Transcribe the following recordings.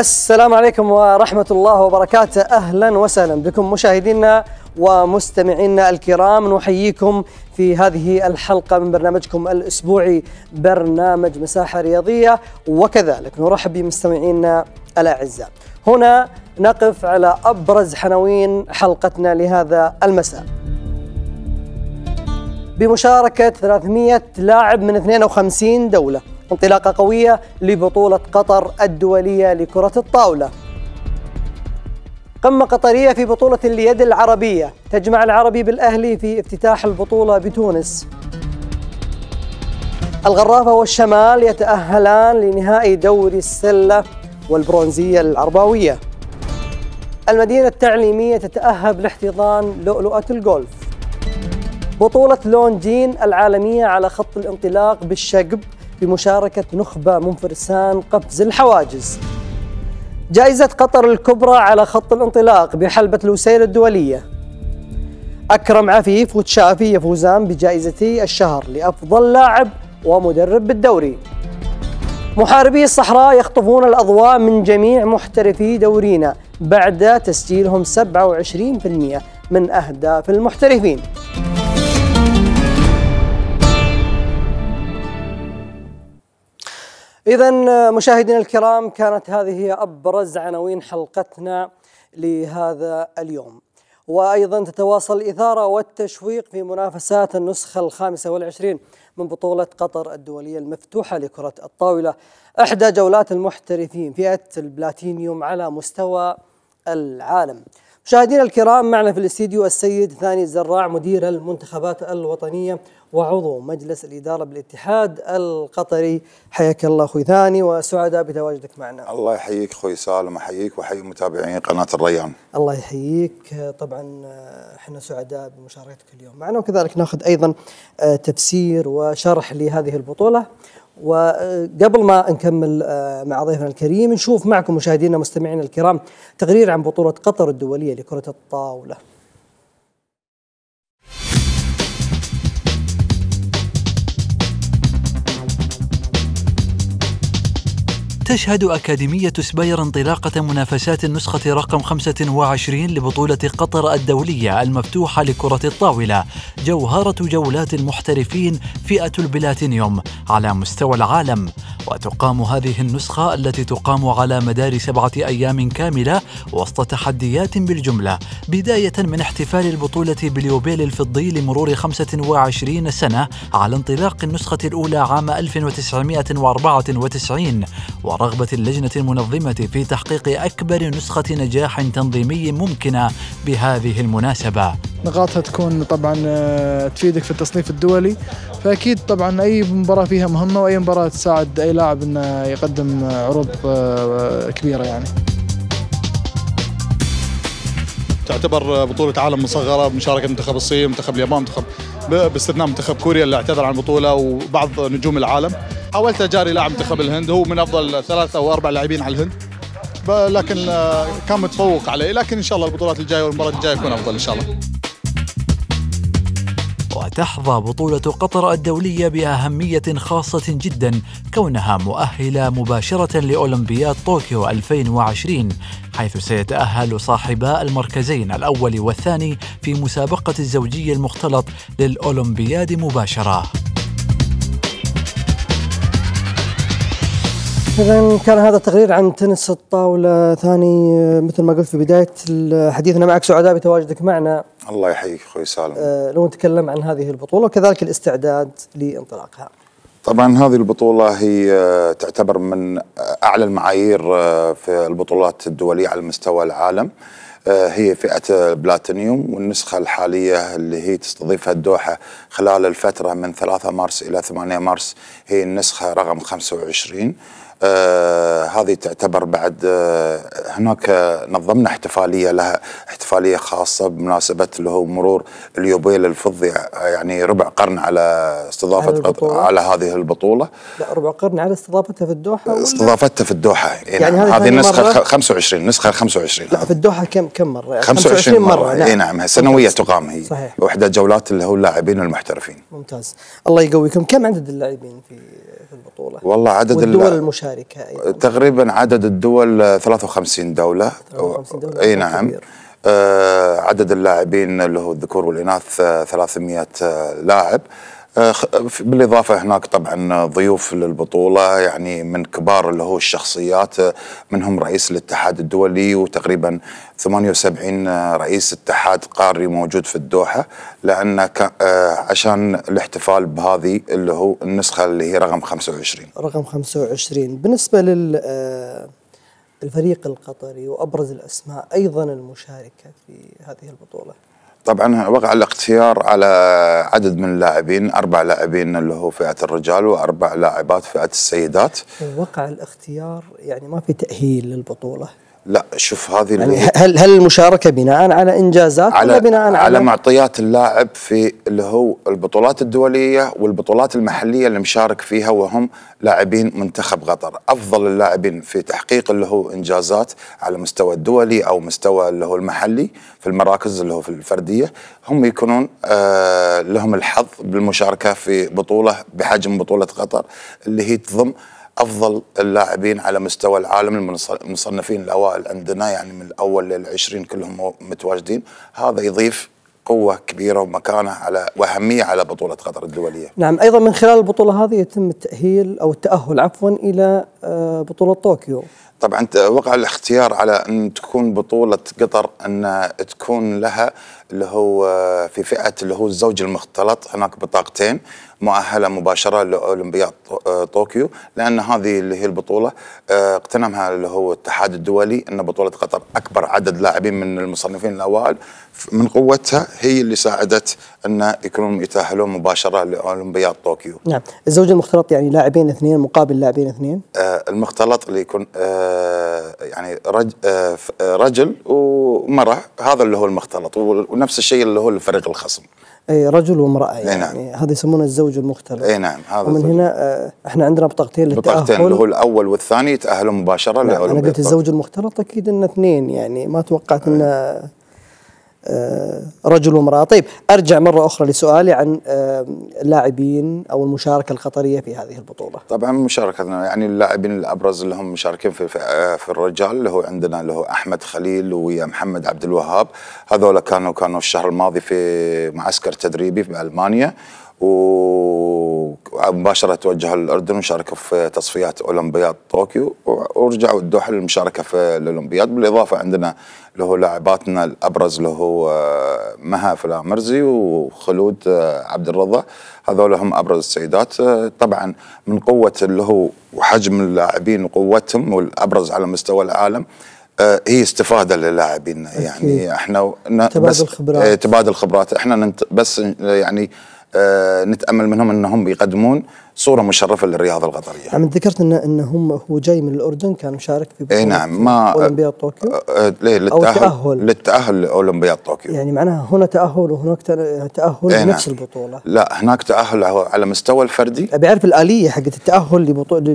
السلام عليكم ورحمة الله وبركاته أهلا وسهلا بكم مشاهدينا ومستمعينا الكرام نحييكم في هذه الحلقة من برنامجكم الأسبوعي برنامج مساحة رياضية وكذلك نرحب بمستمعينا الأعزاء هنا نقف على أبرز حنوين حلقتنا لهذا المساء بمشاركة 300 لاعب من 52 دولة انطلاقة قوية لبطولة قطر الدولية لكرة الطاولة قمة قطرية في بطولة اليد العربية تجمع العربي بالأهلي في افتتاح البطولة بتونس الغرافة والشمال يتأهلان لنهائي دوري السلة والبرونزية العرباوية المدينة التعليمية تتأهب لاحتضان لؤلؤة الجولف بطولة لونجين العالمية على خط الانطلاق بالشقب بمشاركة نخبة من فرسان قفز الحواجز جائزة قطر الكبرى على خط الانطلاق بحلبة الوسيلة الدولية أكرم عفيف وتشافي يفوزان بجائزتي الشهر لأفضل لاعب ومدرب بالدوري محاربي الصحراء يخطفون الأضواء من جميع محترفي دورينا بعد تسجيلهم 27% من أهداف المحترفين إذا آه، مشاهدينا الكرام كانت هذه هي أبرز عناوين حلقتنا لهذا اليوم وأيضا تتواصل الإثارة والتشويق في منافسات النسخة الخامسة والعشرين من بطولة قطر الدولية المفتوحة لكرة الطاولة إحدى جولات المحترفين فئة البلاتينيوم على مستوى العالم مشاهدينا الكرام معنا في الاستديو السيد ثاني الزراع مدير المنتخبات الوطنية وعضو مجلس الإدارة بالاتحاد القطري حياك الله أخوي ثاني وسعداء بتواجدك معنا الله يحييك أخوي سالم أحييك وأحيي متابعين قناة الريان الله يحييك طبعا آه، احنا سعداء بمشاركتك اليوم معنا وكذلك ناخذ أيضا آه، تفسير وشرح لهذه البطولة وقبل ما نكمل آه، مع ضيفنا الكريم نشوف معكم مشاهدينا مستمعينا الكرام تقرير عن بطولة قطر الدولية لكرة الطاولة تشهد أكاديمية سبير انطلاقة منافسات النسخة رقم 25 لبطولة قطر الدولية المفتوحة لكرة الطاولة جوهرة جولات المحترفين فئة البلاتينيوم على مستوى العالم وتقام هذه النسخة التي تقام على مدار سبعة أيام كاملة وسط تحديات بالجملة بداية من احتفال البطولة باليوبيل الفضي لمرور 25 سنة على انطلاق النسخة الأولى عام 1994 ورغبة اللجنة المنظمة في تحقيق أكبر نسخة نجاح تنظيمي ممكنة بهذه المناسبة نقاطها تكون طبعا آه، تفيدك في التصنيف الدولي فاكيد طبعا اي مباراه فيها مهمه واي مباراه تساعد اي لاعب انه يقدم عروض آه، آه، كبيره يعني تعتبر بطولة عالم مصغرة بمشاركة منتخب الصين، منتخب اليابان، منتخب باستثناء منتخب كوريا اللي اعتذر عن البطولة وبعض نجوم العالم. حاولت اجاري لاعب منتخب الهند هو من افضل ثلاثة او اربع لاعبين على الهند لكن آه، كان متفوق عليه لكن ان شاء الله البطولات الجايه والمباراه الجايه يكون افضل ان شاء الله وتحظى بطولة قطر الدولية بأهمية خاصة جدا كونها مؤهلة مباشرة لأولمبياد طوكيو 2020 حيث سيتأهل صاحبا المركزين الأول والثاني في مسابقة الزوجية المختلط للأولمبياد مباشرة. إذا كان هذا التقرير عن تنس الطاولة ثاني مثل ما قلت في بداية حديثنا معك سعداء بتواجدك معنا الله يحييك أخوي سالم آه، لو نتكلم عن هذه البطولة وكذلك الاستعداد لانطلاقها طبعا هذه البطولة هي آه، تعتبر من آه، أعلى المعايير في البطولات الدولية على مستوى العالم هي فئة البلاتينيوم والنسخة الحالية اللي هي تستضيفها الدوحة خلال الفترة من 3 مارس إلى 8 مارس هي النسخة رقم 25 آه، هذه تعتبر بعد آه هناك نظمنا احتفاليه لها احتفاليه خاصه بمناسبه اللي هو مرور اليوبيل الفضي يعني ربع قرن على استضافه على, على هذه البطوله لا ربع قرن على استضافتها في الدوحه استضافتها في الدوحه يعني, يعني هذه النسخه 25 نسخه 25 لا في الدوحه كم كم مره 25, يعني 25 مره, مرة نعم. اي نعم سنويه تقام هي صحيح. واحدى جولات اللي هو اللاعبين المحترفين ممتاز الله يقويكم كم عدد اللاعبين في في البطولة؟ والله عدد الدول المشاركة أيضا. تقريبا عدد الدول 53 آه، دولة 53 دولة أي نعم آه عدد اللاعبين اللي هو الذكور والإناث 300 آه، آه، لاعب آه، بالاضافه هناك طبعا ضيوف للبطوله يعني من كبار اللي هو الشخصيات آه، منهم رئيس الاتحاد الدولي وتقريبا 78 آه، رئيس اتحاد قاري موجود في الدوحه لان عشان الاحتفال بهذه اللي هو النسخه اللي هي رقم 25 رقم 25 بالنسبه للفريق القطري وابرز الاسماء ايضا المشاركه في هذه البطوله طبعا وقع الاختيار على عدد من اللاعبين اربع لاعبين اللي هو فئه الرجال واربع لاعبات فئه السيدات وقع الاختيار يعني ما في تاهيل للبطوله لا شوف هذه يعني هل هل المشاركه بناء على انجازات على ولا بناء على, على معطيات اللاعب في اللي هو البطولات الدوليه والبطولات المحليه اللي مشارك فيها وهم لاعبين منتخب قطر، افضل اللاعبين في تحقيق اللي هو انجازات على مستوى الدولي او مستوى اللي هو المحلي في المراكز اللي هو في الفرديه هم يكونون آه لهم الحظ بالمشاركه في بطوله بحجم بطوله قطر اللي هي تضم افضل اللاعبين على مستوى العالم المصنفين الاوائل عندنا يعني من الاول للعشرين كلهم متواجدين هذا يضيف قوة كبيرة ومكانة على وأهمية على بطولة قطر الدولية نعم أيضا من خلال البطولة هذه يتم التأهيل أو التأهل عفوا إلى آه، بطولة طوكيو طبعا وقع الاختيار على أن تكون بطولة قطر أن تكون لها اللي هو في فئه اللي هو الزوج المختلط هناك بطاقتين مؤهله مباشره لاولمبياد آه، طوكيو لان هذه اللي هي البطوله آه، اقتنمها اللي هو الاتحاد الدولي ان بطوله قطر اكبر عدد لاعبين من المصنفين الاوائل من قوتها هي اللي ساعدت ان يكونون يتاهلون مباشره لاولمبياد طوكيو. نعم، الزوج المختلط يعني لاعبين اثنين مقابل لاعبين اثنين؟ آه المختلط اللي يكون آه يعني رج آه, آه، رجل ومرأة هذا اللي هو المختلط ونفس الشيء اللي هو الفريق الخصم اي رجل وامراه يعني, نعم. هذا يسمونه الزوج المختلف اي نعم هذا ومن هنا آه، احنا عندنا بطاقتين للتاهل بطاقتين اللي هو الاول والثاني يتاهلوا مباشره نعم انا قلت الزوج المختلط اكيد ان اثنين يعني ما توقعت انه رجل وامرأة طيب أرجع مرة أخرى لسؤالي عن اللاعبين أو المشاركة القطرية في هذه البطولة طبعا مشاركتنا يعني اللاعبين الأبرز اللي هم مشاركين في, آه، في الرجال اللي هو عندنا اللي هو أحمد خليل ويا محمد عبد الوهاب هذول كانوا كانوا الشهر الماضي في معسكر تدريبي في ألمانيا ومباشرة توجهوا للأردن وشاركوا في تصفيات أولمبياد طوكيو ورجعوا الدوحة للمشاركة في الأولمبياد بالإضافة عندنا اللي هو لاعباتنا الأبرز اللي هو آه، مها فلامرزي وخلود آه، عبد الرضا هذول هم أبرز السيدات آه، طبعا من قوة اللي هو وحجم اللاعبين وقوتهم والأبرز على مستوى العالم هي استفاده للاعبين يعني احنا تبادل خبرات إيه، تبادل خبرات احنا بس يعني آه، نتامل منهم انهم بيقدمون صوره مشرفه للرياضه القطريه. عم ذكرت انه ان هم هو جاي من الاردن كان مشارك في اي نعم ما اولمبياد طوكيو ليه للتاهل أو للتاهل لاولمبياد طوكيو يعني معناها هنا تاهل وهناك تاهل إيه نفس نعم. البطوله لا هناك تاهل على مستوى الفردي ابي اعرف الاليه حقت التاهل لبطوله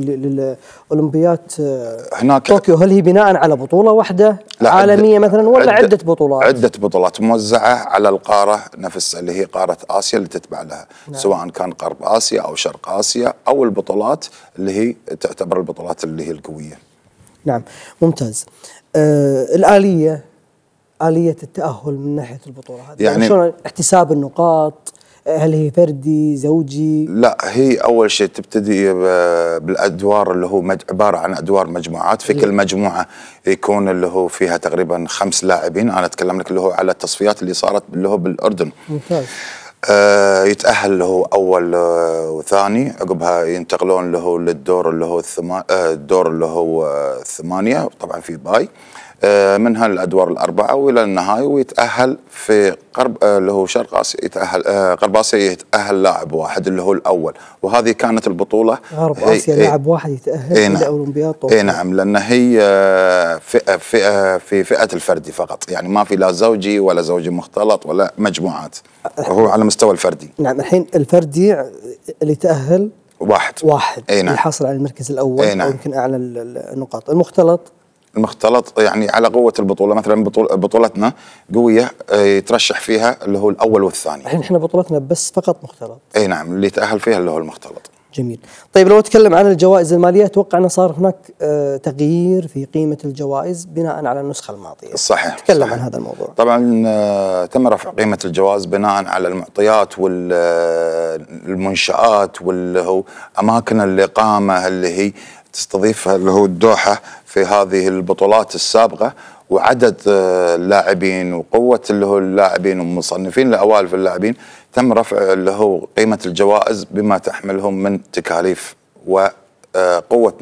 لاولمبياد آه، هناك طوكيو هل هي بناء على بطوله واحده لا عالميه مثلا ولا عدة, عده بطولات؟ عده بطولات موزعه على القاره نفسها اللي هي قاره اسيا اللي تتبع لها نعم. سواء كان غرب اسيا او شرق اسيا اسيا او البطولات اللي هي تعتبر البطولات اللي هي القويه. نعم ممتاز. آه الاليه اليه التاهل من ناحيه البطوله هذه يعني, يعني شلون احتساب النقاط هل هي فردي زوجي لا هي اول شيء تبتدي بالادوار اللي هو مج... عباره عن ادوار مجموعات في كل مجموعه يكون اللي هو فيها تقريبا خمس لاعبين انا اتكلم لك اللي هو على التصفيات اللي صارت اللي هو بالاردن ممتاز آه، يتاهل له اول آه، وثاني عقبها ينتقلون له للدور اللي هو الثمان آه، الدور اللي هو الثمانيه طبعا في باي آه، منها الادوار الاربعه والى النهائي ويتاهل في قرب آه، اللي هو شرق اسيا يتاهل غرب آه، اسيا يتاهل لاعب واحد اللي هو الاول وهذه كانت البطوله غرب اسيا لاعب واحد يتاهل إيه نعم الى اولمبياد طوكيو اي نعم لان هي فئه فئه في فئه الفردي فقط يعني ما في لا زوجي ولا زوجي مختلط ولا مجموعات هو على مستوى الفردي نعم الحين الفردي اللي تاهل واحد واحد اي نعم اللي حاصل على المركز الاول اي نعم. يمكن اعلى النقاط المختلط المختلط يعني على قوه البطوله مثلا بطول بطولتنا قويه آه، يترشح فيها اللي هو الاول والثاني الحين احنا بطولتنا بس فقط مختلط اي نعم اللي يتاهل فيها اللي هو المختلط جميل طيب لو اتكلم عن الجوائز الماليه اتوقع انه صار هناك آه، تغيير في قيمه الجوائز بناء على النسخه الماضيه صحيح تكلم صحيح. عن هذا الموضوع طبعا آه، تم رفع قيمه الجوائز بناء على المعطيات والمنشات واللي هو اماكن الاقامه اللي هي تستضيفها اللي هو الدوحه في هذه البطولات السابقه وعدد آه، اللاعبين وقوه اللي هو اللاعبين ومصنفين الأوائل في اللاعبين تم رفع اللي هو قيمه الجوائز بما تحملهم من تكاليف وقوه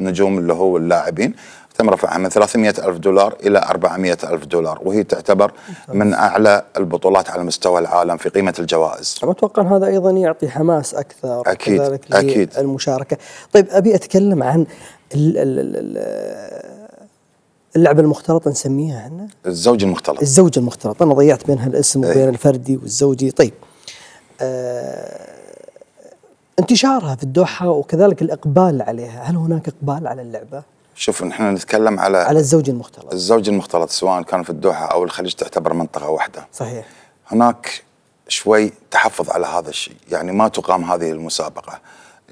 آه، نجوم اللي هو اللاعبين تم رفعها من 300 ألف دولار إلى 400 ألف دولار وهي تعتبر من أعلى البطولات على مستوى العالم في قيمة الجوائز أتوقع هذا أيضا يعطي حماس أكثر أكيد, أكيد. للمشاركة طيب أبي أتكلم عن اللعبة المختلطة نسميها احنا الزوج المختلط الزوج المختلط أنا ضيعت بين هالاسم إيه. وبين الفردي والزوجي طيب آه انتشارها في الدوحة وكذلك الإقبال عليها هل هناك إقبال على اللعبة؟ شوف نحن نتكلم على على الزوج المختلط الزوج المختلط سواء كان في الدوحة أو الخليج تعتبر منطقة واحدة صحيح هناك شوي تحفظ على هذا الشيء يعني ما تقام هذه المسابقة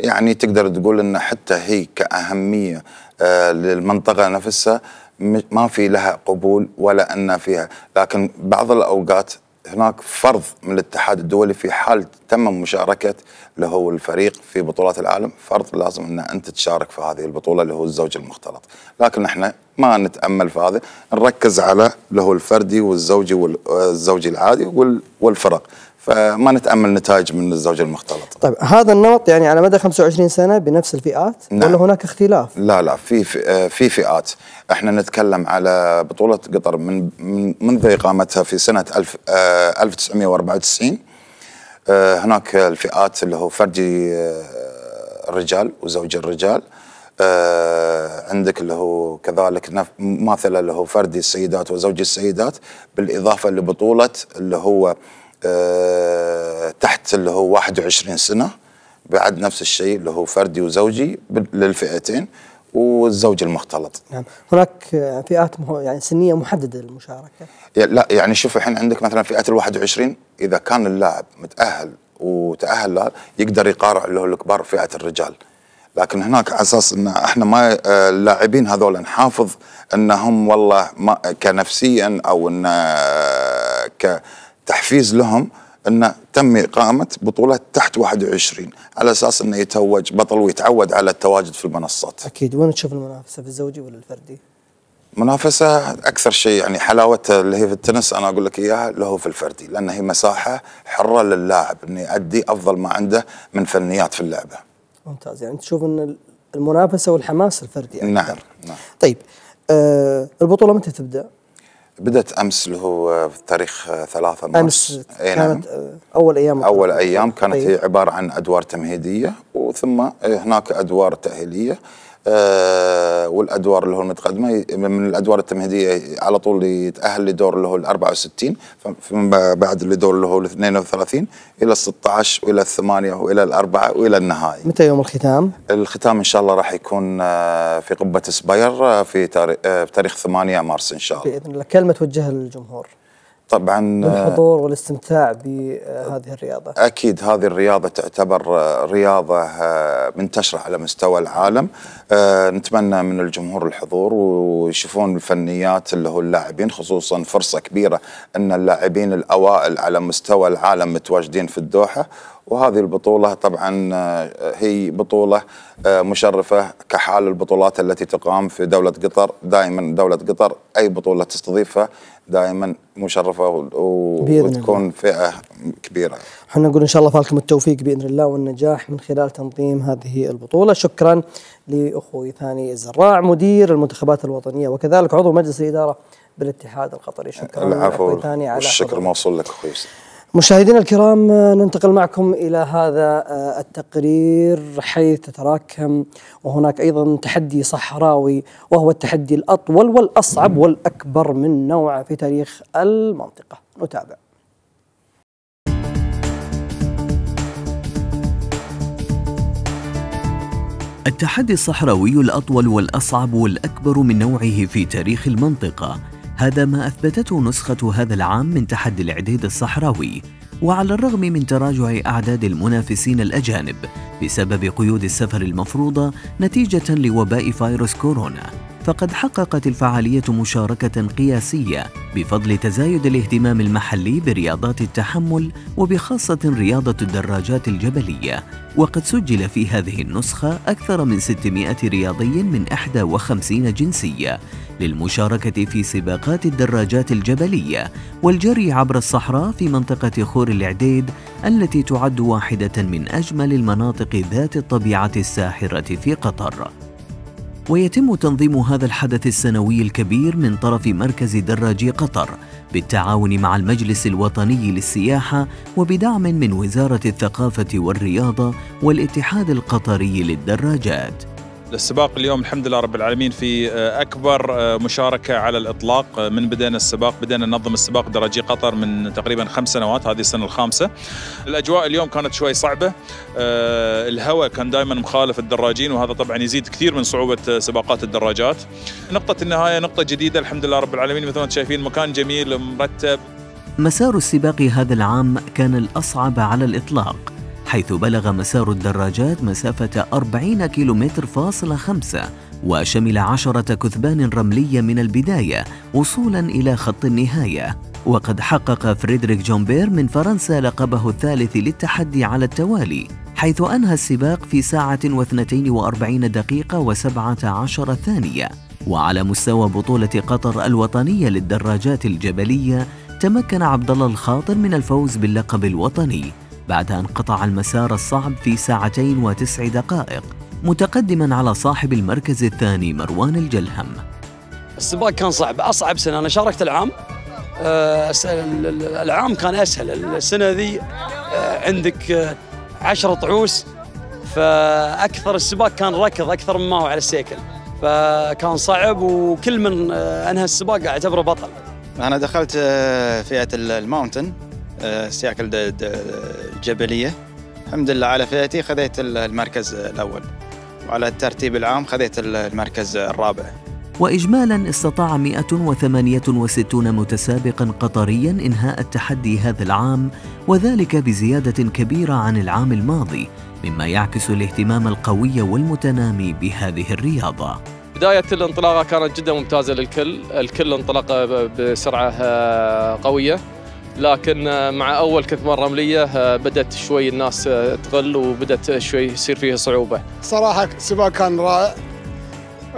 يعني تقدر تقول أن حتى هي كأهمية آه، للمنطقة نفسها ما في لها قبول ولا ان فيها لكن بعض الاوقات هناك فرض من الاتحاد الدولي في حال تم مشاركة اللي هو الفريق في بطولات العالم فرض لازم أن أنت تشارك في هذه البطولة اللي هو الزوج المختلط لكن احنا ما نتأمل في هذا نركز على اللي هو الفردي والزوجي والزوجي العادي والفرق فما نتامل نتائج من الزوج المختلط. طيب هذا النمط يعني على مدى 25 سنه بنفس الفئات نعم. ولا هناك اختلاف؟ لا لا في في فئات احنا نتكلم على بطوله قطر من منذ اقامتها في سنه 1994 آه، آه، هناك الفئات اللي هو فرجي آه، الرجال وزوج الرجال عندك اللي هو كذلك مماثله اللي هو فردي السيدات وزوج السيدات بالاضافه لبطوله اللي هو آه، تحت اللي هو 21 سنه بعد نفس الشيء اللي هو فردي وزوجي للفئتين والزوج المختلط نعم هناك فئات يعني سنيه محدده للمشاركه لا يعني شوف الحين عندك مثلا فئه ال 21 اذا كان اللاعب متاهل وتاهل يقدر يقارع اللي هو الكبار فئه الرجال لكن هناك على اساس ان احنا ما آه، اللاعبين هذول نحافظ انهم والله ما كنفسيا او ان آه، ك تحفيز لهم أن تم إقامة بطولة تحت 21 على أساس أنه يتوج بطل ويتعود على التواجد في المنصات أكيد وين تشوف المنافسة في الزوجي ولا الفردي؟ منافسة أكثر شيء يعني حلاوة اللي هي في التنس أنا أقول لك إياها اللي هو في الفردي لأن هي مساحة حرة للاعب أنه يأدي أفضل ما عنده من فنيات في اللعبة ممتاز يعني تشوف أن المنافسة والحماس الفردي أكثر. نعم نعم طيب آه البطولة متى تبدأ؟ بدأت أمس اللي هو في تاريخ 3 مارس أمس نعم. كانت أول أيام أول أيام كانت طيب. هي عبارة عن أدوار تمهيدية وثم هناك أدوار تأهيلية آه، والادوار اللي هو المتقدمه من الادوار التمهيديه على طول يتاهل لدور اللي هو ال 64 فمن بعد لدور اللي هو ال 32 الى ال 16 والى الثمانيه والى الاربعه والى النهائي. متى يوم الختام؟ الختام ان شاء الله راح يكون آه، في قبه سباير آه، في تاريخ 8 مارس ان شاء الله. باذن الله كلمه توجهها للجمهور. طبعا آه، الحضور والاستمتاع بهذه الرياضة أكيد هذه الرياضة تعتبر آه، رياضة آه، منتشرة على مستوى العالم نتمنى من الجمهور الحضور ويشوفون الفنيات اللي هو اللاعبين خصوصا فرصة كبيرة أن اللاعبين الأوائل على مستوى العالم متواجدين في الدوحة وهذه البطولة طبعا هي بطولة مشرفة كحال البطولات التي تقام في دولة قطر دائما دولة قطر أي بطولة تستضيفها دائما مشرفه وتكون فئه كبيره. احنا نقول ان شاء الله فالكم التوفيق باذن الله والنجاح من خلال تنظيم هذه البطوله، شكرا لاخوي ثاني الزراع مدير المنتخبات الوطنيه وكذلك عضو مجلس الاداره بالاتحاد القطري، شكرا العفو ثاني على الشكر موصول لك اخوي مشاهدينا الكرام ننتقل معكم الى هذا آه، التقرير حيث تتراكم وهناك ايضا تحدي صحراوي وهو التحدي الاطول والاصعب والاكبر من نوعه في تاريخ المنطقه نتابع التحدي الصحراوي الاطول والاصعب والاكبر من نوعه في تاريخ المنطقه هذا ما أثبتته نسخة هذا العام من تحدي الإعداد الصحراوي وعلى الرغم من تراجع أعداد المنافسين الأجانب بسبب قيود السفر المفروضة نتيجة لوباء فيروس كورونا فقد حققت الفعالية مشاركة قياسية بفضل تزايد الاهتمام المحلي برياضات التحمل وبخاصة رياضة الدراجات الجبلية وقد سجل في هذه النسخة أكثر من 600 رياضي من 51 جنسية للمشاركة في سباقات الدراجات الجبلية والجري عبر الصحراء في منطقة خور العديد التي تعد واحدة من أجمل المناطق ذات الطبيعة الساحرة في قطر ويتم تنظيم هذا الحدث السنوي الكبير من طرف مركز دراجي قطر بالتعاون مع المجلس الوطني للسياحة وبدعم من وزارة الثقافة والرياضة والاتحاد القطري للدراجات السباق اليوم الحمد لله رب العالمين في آه، اكبر آه، مشاركه على الاطلاق آه، من بدينا السباق بدينا ننظم السباق دراجي قطر من تقريبا خمس سنوات هذه السنه الخامسه. الاجواء اليوم كانت شوي صعبه الهواء كان دائما مخالف الدراجين وهذا طبعا يزيد كثير من صعوبه سباقات الدراجات. نقطه النهايه نقطه جديده الحمد لله رب العالمين مثل ما انتم شايفين مكان جميل مرتب. مسار السباق هذا العام كان الاصعب على الاطلاق حيث بلغ مسار الدراجات مسافة 40 كيلومتر فاصل خمسة وشمل عشرة كثبان رملية من البداية وصولا إلى خط النهاية وقد حقق فريدريك جومبير من فرنسا لقبه الثالث للتحدي على التوالي حيث أنهى السباق في ساعة واثنتين وأربعين دقيقة وسبعة عشر ثانية وعلى مستوى بطولة قطر الوطنية للدراجات الجبلية تمكن عبد الله الخاطر من الفوز باللقب الوطني بعد أن قطع المسار الصعب في ساعتين وتسع دقائق متقدما على صاحب المركز الثاني مروان الجلهم السباق كان صعب أصعب سنة أنا شاركت العام آه، العام كان أسهل السنة ذي آه، عندك آه، عشرة طعوس فأكثر السباق كان ركض أكثر مما هو على السيكل فكان صعب وكل من أنهى السباق أعتبره بطل أنا دخلت فئة الماونتن السياكل الجبليه الحمد لله على فئتي خذيت المركز الاول وعلى الترتيب العام خذيت المركز الرابع واجمالا استطاع 168 متسابقا قطريا انهاء التحدي هذا العام وذلك بزياده كبيره عن العام الماضي مما يعكس الاهتمام القوي والمتنامي بهذه الرياضه بداية الانطلاقة كانت جدا ممتازة للكل الكل انطلق بسرعة آه، قوية لكن آه، مع اول مره رمليه آه، بدات شوي الناس آه، تغل وبدات شوي يصير فيها صعوبه. صراحه السباق كان رائع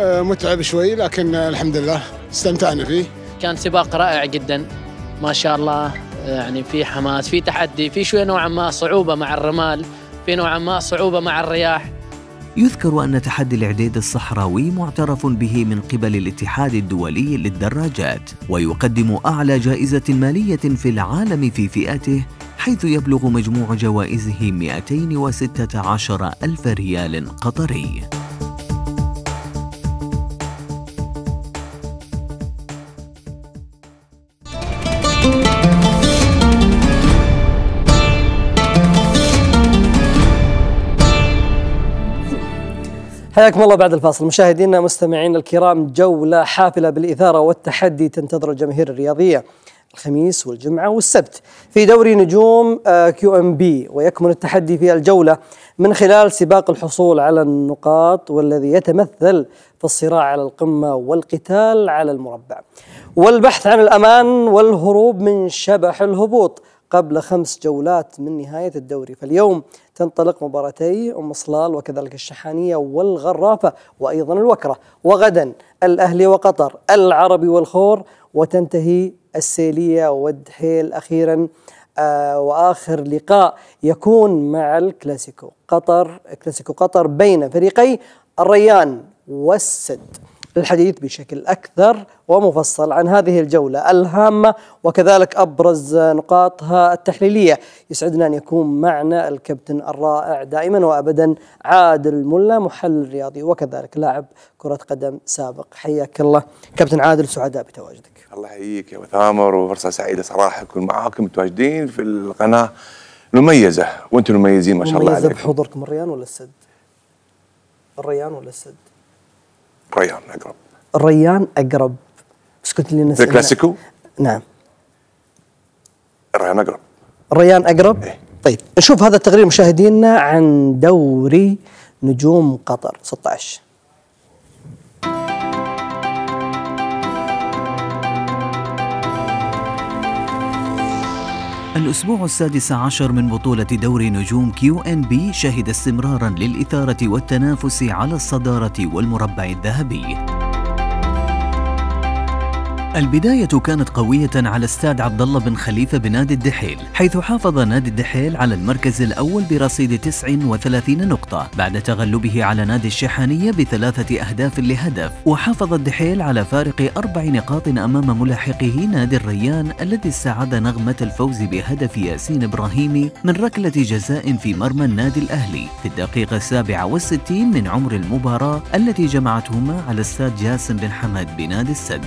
متعب شوي لكن الحمد لله استمتعنا فيه. كان سباق رائع جدا ما شاء الله يعني في حماس في تحدي في شوي نوعا ما صعوبه مع الرمال في نوعا ما صعوبه مع الرياح يذكر أن تحدي الإعداد الصحراوي معترف به من قبل الاتحاد الدولي للدراجات ويقدم أعلى جائزة مالية في العالم في فئته حيث يبلغ مجموع جوائزه 216 ألف ريال قطري حياكم الله بعد الفاصل مشاهدينا مستمعينا الكرام جولة حافلة بالإثارة والتحدي تنتظر الجماهير الرياضية الخميس والجمعة والسبت في دوري نجوم آه، كيو ام بي ويكمن التحدي في الجولة من خلال سباق الحصول على النقاط والذي يتمثل في الصراع على القمة والقتال على المربع والبحث عن الأمان والهروب من شبح الهبوط قبل خمس جولات من نهاية الدوري فاليوم تنطلق مباراتي أم صلال وكذلك الشحانية والغرافة وأيضا الوكرة وغدا الأهلي وقطر العربي والخور وتنتهي السيلية والدحيل أخيرا آه واخر لقاء يكون مع الكلاسيكو قطر كلاسيكو قطر بين فريقي الريان والسد للحديث بشكل أكثر ومفصل عن هذه الجولة الهامة وكذلك أبرز نقاطها التحليلية يسعدنا أن يكون معنا الكابتن الرائع دائما وأبدا عادل ملا محلل رياضي وكذلك لاعب كرة قدم سابق حياك الله كابتن عادل سعداء بتواجدك الله يحييك يا ثامر وفرصة سعيدة صراحة أكون معاكم متواجدين في القناة المميزة وأنتم مميزين ما شاء الله عليكم مميزة بحضوركم الريان ولا السد؟ الريان ولا السد؟ ريان اقرب ريان اقرب بس كنت لي نسأل الكلاسيكو؟ نعم ريان اقرب ريان اقرب؟ إيه؟ طيب نشوف هذا التقرير مشاهدينا عن دوري نجوم قطر 16 الأسبوع السادس عشر من بطولة دوري نجوم كيو إن بي شهد استمرارا للإثارة والتنافس على الصدارة والمربع الذهبي البداية كانت قوية على استاد عبد الله بن خليفة بنادي الدحيل، حيث حافظ نادي الدحيل على المركز الأول برصيد 39 نقطة بعد تغلبه على نادي الشحانية بثلاثة أهداف لهدف، وحافظ الدحيل على فارق أربع نقاط أمام ملاحقه نادي الريان الذي استعاد نغمة الفوز بهدف ياسين إبراهيمي من ركلة جزاء في مرمى النادي الأهلي في الدقيقة 67 من عمر المباراة التي جمعتهما على استاد جاسم بن حمد بنادي السد.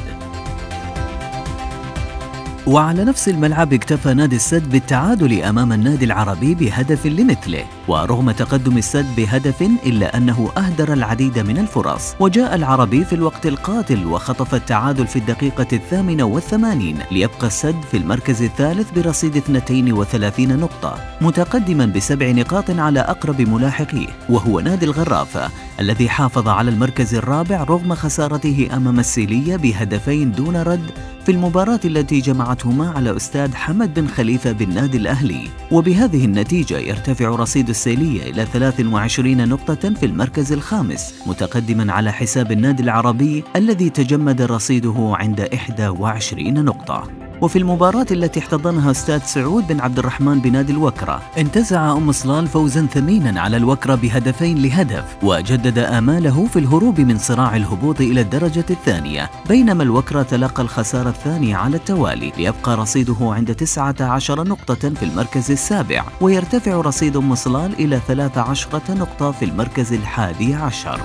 وعلى نفس الملعب اكتفى نادي السد بالتعادل أمام النادي العربي بهدف لمثله ورغم تقدم السد بهدف إلا أنه أهدر العديد من الفرص وجاء العربي في الوقت القاتل وخطف التعادل في الدقيقة الثامنة والثمانين ليبقى السد في المركز الثالث برصيد 32 نقطة متقدما بسبع نقاط على أقرب ملاحقيه وهو نادي الغرافة الذي حافظ على المركز الرابع رغم خسارته أمام السيلية بهدفين دون رد في المباراة التي جمعتهما على أستاذ حمد بن خليفة بالنادي الأهلي وبهذه النتيجة يرتفع رصيد السيلية إلى 23 نقطة في المركز الخامس متقدما على حساب النادي العربي الذي تجمد رصيده عند 21 نقطة وفي المباراة التي احتضنها أستاذ سعود بن عبد الرحمن بنادي الوكرة انتزع أم صلال فوزا ثمينا على الوكرة بهدفين لهدف وجدد آماله في الهروب من صراع الهبوط إلى الدرجة الثانية بينما الوكرة تلقى الخسارة الثانية على التوالي ليبقى رصيده عند 19 نقطة في المركز السابع ويرتفع رصيد أم صلال إلى 13 نقطة في المركز الحادي عشر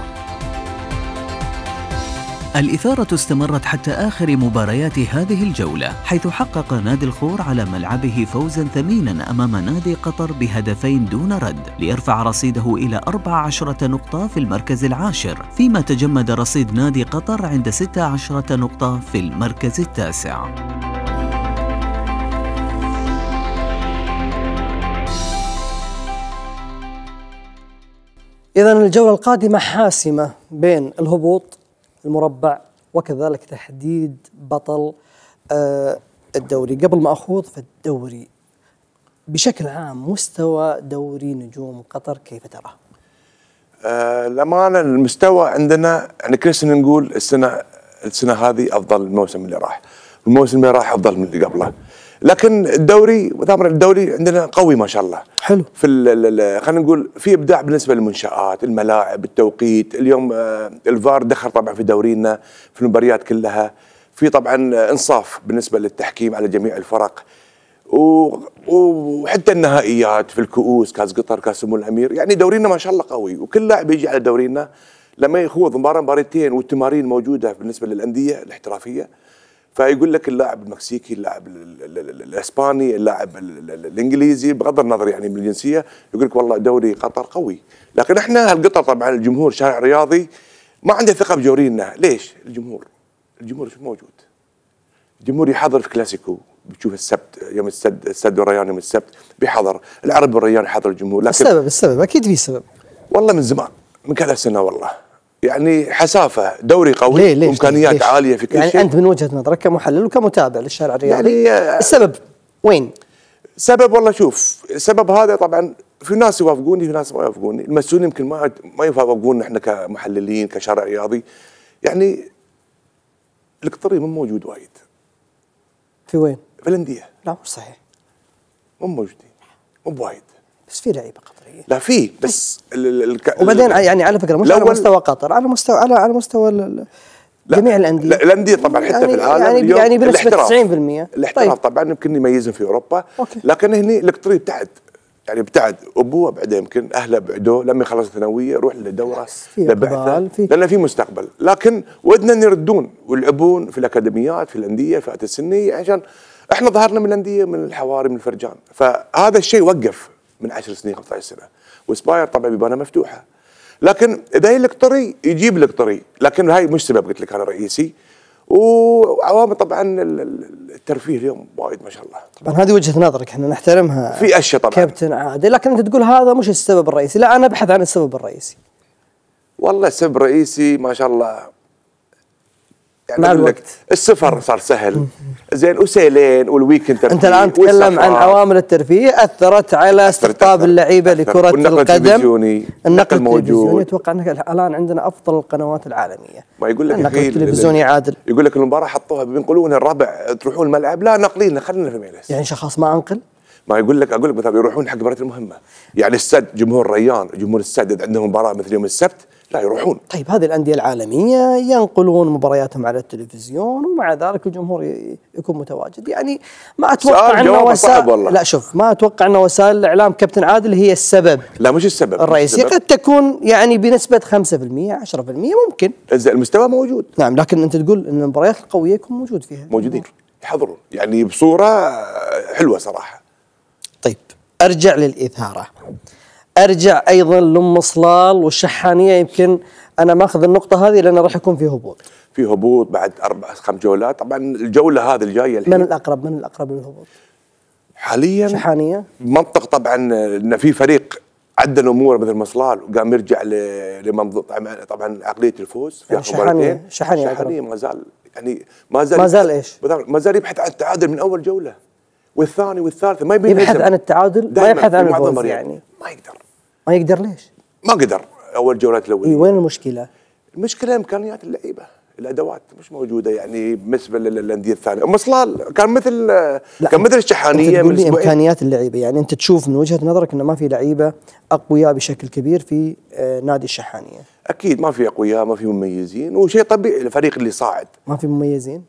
الإثارة استمرت حتى آخر مباريات هذه الجولة حيث حقق نادي الخور على ملعبه فوزا ثمينا أمام نادي قطر بهدفين دون رد ليرفع رصيده إلى 14 نقطة في المركز العاشر فيما تجمد رصيد نادي قطر عند 16 نقطة في المركز التاسع إذا الجولة القادمة حاسمة بين الهبوط المربع وكذلك تحديد بطل آه، الدوري قبل ما أخوض في الدوري بشكل عام مستوى دوري نجوم قطر كيف تراه؟ الأمانة المستوى عندنا يعني كل سنة نقول السنة السنة هذه أفضل الموسم اللي راح الموسم اللي راح أفضل من اللي قبله لكن الدوري مؤتمر الدوري عندنا قوي ما شاء الله حلو في خلينا نقول في ابداع بالنسبه للمنشات الملاعب التوقيت اليوم آه، الفار دخل طبعا في دورينا في المباريات كلها في طبعا انصاف بالنسبه للتحكيم على جميع الفرق وحتى النهائيات في الكؤوس كاس قطر كاس سمو أمم الامير يعني دورينا ما شاء الله قوي وكل لاعب يجي على دورينا لما يخوض مباراه مباراتين والتمارين موجوده بالنسبه للانديه الاحترافيه فيقول لك اللاعب المكسيكي اللاعب الاسباني اللاعب الانجليزي بغض النظر يعني من الجنسيه يقول لك والله دوري قطر قوي لكن احنا القطر طبعا الجمهور شارع رياضي ما عنده ثقه بجورينا ليش الجمهور الجمهور مش موجود الجمهور يحضر في كلاسيكو بتشوف السبت يوم السد السد والريان يوم السبت بيحضر العرب والريان يحضر الجمهور لكن السبب السبب اكيد في سبب والله من زمان من كذا سنه والله يعني حسافه دوري قوي ليه ليش امكانيات ليش عاليه في كل يعني شيء انت من وجهه نظرك كمحلل وكمتابع للشارع الرياضي يعني آه، السبب وين؟ سبب والله شوف السبب هذا طبعا في ناس يوافقوني في ناس ما يوافقوني المسؤولين يمكن ما ما يوافقون احنا كمحللين كشارع رياضي يعني القطري مو موجود وايد في وين؟ في الانديه لا مو صحيح مو موجودين مو بوايد بس في لعيبه قطريه لا في بس الك... وبعدين يعني على فكره مش على مستوى قطر على مستوى على على مستوى جميع الانديه الانديه طبعا حتى يعني في العالم يعني يعني بنسبه 90% الاحتراف طيب. طبعا يمكن يميزهم في اوروبا أوكي. لكن هني القطري ابتعد يعني ابتعد ابوه بعدين يمكن اهله بعدوه لما يخلص الثانويه يروح لدوره لبعثه لان في مستقبل لكن ودنا ان يردون ويلعبون في الاكاديميات في الانديه فئات السنيه عشان احنا ظهرنا من الانديه من الحواري من الفرجان فهذا الشيء وقف من 10 سنين 15 سنه وسباير طبعا بيبانه مفتوحه لكن اذا هي لك طري يجيب لك طري لكن هاي مش سبب قلت لك انا رئيسي وعوامل طبعا الترفيه اليوم وايد ما شاء الله طبعا هذه وجهه نظرك احنا نحترمها في اشياء طبعا كابتن عادل لكن انت تقول هذا مش السبب الرئيسي لا انا ابحث عن السبب الرئيسي والله السبب الرئيسي ما شاء الله يعني مع الوقت السفر صار سهل زين وسيلين والويكند انت الان تتكلم عن عوامل الترفيه اثرت على استقطاب اللعيبه لكره القدم النقل التلفزيوني النقل التلفزيوني اتوقع انك الان عندنا افضل القنوات العالميه ما يقول لك النقل التلفزيوني عادل يقول لك المباراه حطوها بينقلون الربع تروحون الملعب لا نقلين خلينا في ميلس يعني شخص ما انقل ما يقول لك اقول لك مثلا يروحون حق مباراه المهمه يعني السد جمهور ريان جمهور السد عندهم مباراه مثل يوم السبت لا يروحون طيب هذه الأندية العالمية ينقلون مبارياتهم على التلفزيون ومع ذلك الجمهور يكون متواجد يعني ما أتوقع أن وسائل لا شوف ما أتوقع أن وسائل الإعلام كابتن عادل هي السبب لا مش السبب الرئيسي قد تكون يعني بنسبة 5% 10% ممكن المستوى موجود نعم لكن أنت تقول أن المباريات القوية يكون موجود فيها موجودين يحضرون يعني بصورة حلوة صراحة طيب أرجع للإثارة ارجع ايضا لام صلال والشحانيه يمكن انا ماخذ النقطه هذه لان راح يكون في هبوط في هبوط بعد اربع خمس جولات طبعا الجوله هذه الجايه الحين من الاقرب من الاقرب للهبوط حاليا شحانيه منطق طبعا ان في فريق عدى الامور مثل مصلال وقام يرجع لمنظومه طبعا عقليه الفوز في يعني شحانيه شحانيه, شحانية ما زال يعني ما زال ما زال ايش؟ ما زال يبحث عن التعادل من اول جوله والثاني والثالثه ما يبحث عن التعادل ما يبحث عن الفوز يعني ما يقدر ما يقدر ليش؟ ما قدر اول جولات الاوليه اي وين المشكله؟ المشكله امكانيات اللعيبه الادوات مش موجوده يعني بالنسبه للانديه الثانيه ام صلال كان مثل كان مثل الشحانيه من امكانيات اللعيبه يعني انت تشوف من وجهه نظرك انه ما في لعيبه اقوياء بشكل كبير في آه، نادي الشحانيه اكيد ما في اقوياء ما في مميزين وشيء طبيعي الفريق اللي صاعد ما في مميزين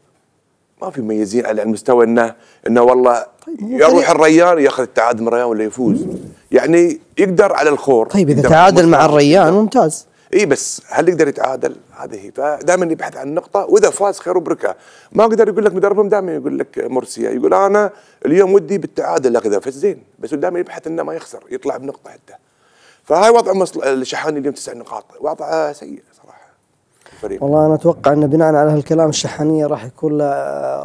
ما في مميزين على المستوى انه انه والله طيب يروح الريان ياخذ التعادل من الريان ولا يفوز يعني يقدر على الخور طيب اذا تعادل مع الريان ممتاز اي بس هل يقدر يتعادل؟ هذه هي فدائما يبحث عن نقطه واذا فاز خير وبركه ما اقدر يقول لك مدربهم دائما يقول لك مرسية يقول انا اليوم ودي بالتعادل اخذه فزين بس دائما يبحث انه ما يخسر يطلع بنقطه حتى فهاي وضع الشحاني اليوم تسع نقاط وضعه سيء الفريق؟ والله انا اتوقع ان بناء على هالكلام الشحانيه راح يكون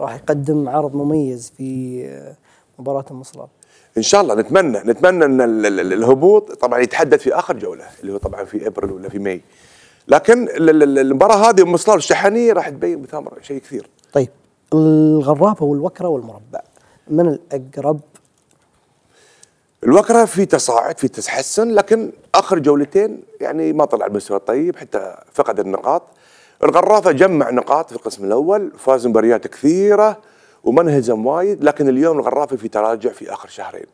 راح يقدم عرض مميز في مباراه المصلاب. ان شاء الله نتمنى نتمنى ان الهبوط طبعا يتحدث في اخر جوله اللي هو طبعا في ابريل ولا في ماي. لكن المباراه هذه مصلاب الشحانيه راح تبين بثمر شيء كثير. طيب الغرافه والوكره والمربع من الاقرب الوكره في تصاعد في تحسن لكن اخر جولتين يعني ما طلع المستوى الطيب حتى فقد النقاط الغرافه جمع نقاط في القسم الاول فاز مباريات كثيره ومنهزم وايد لكن اليوم الغرافه في تراجع في اخر شهرين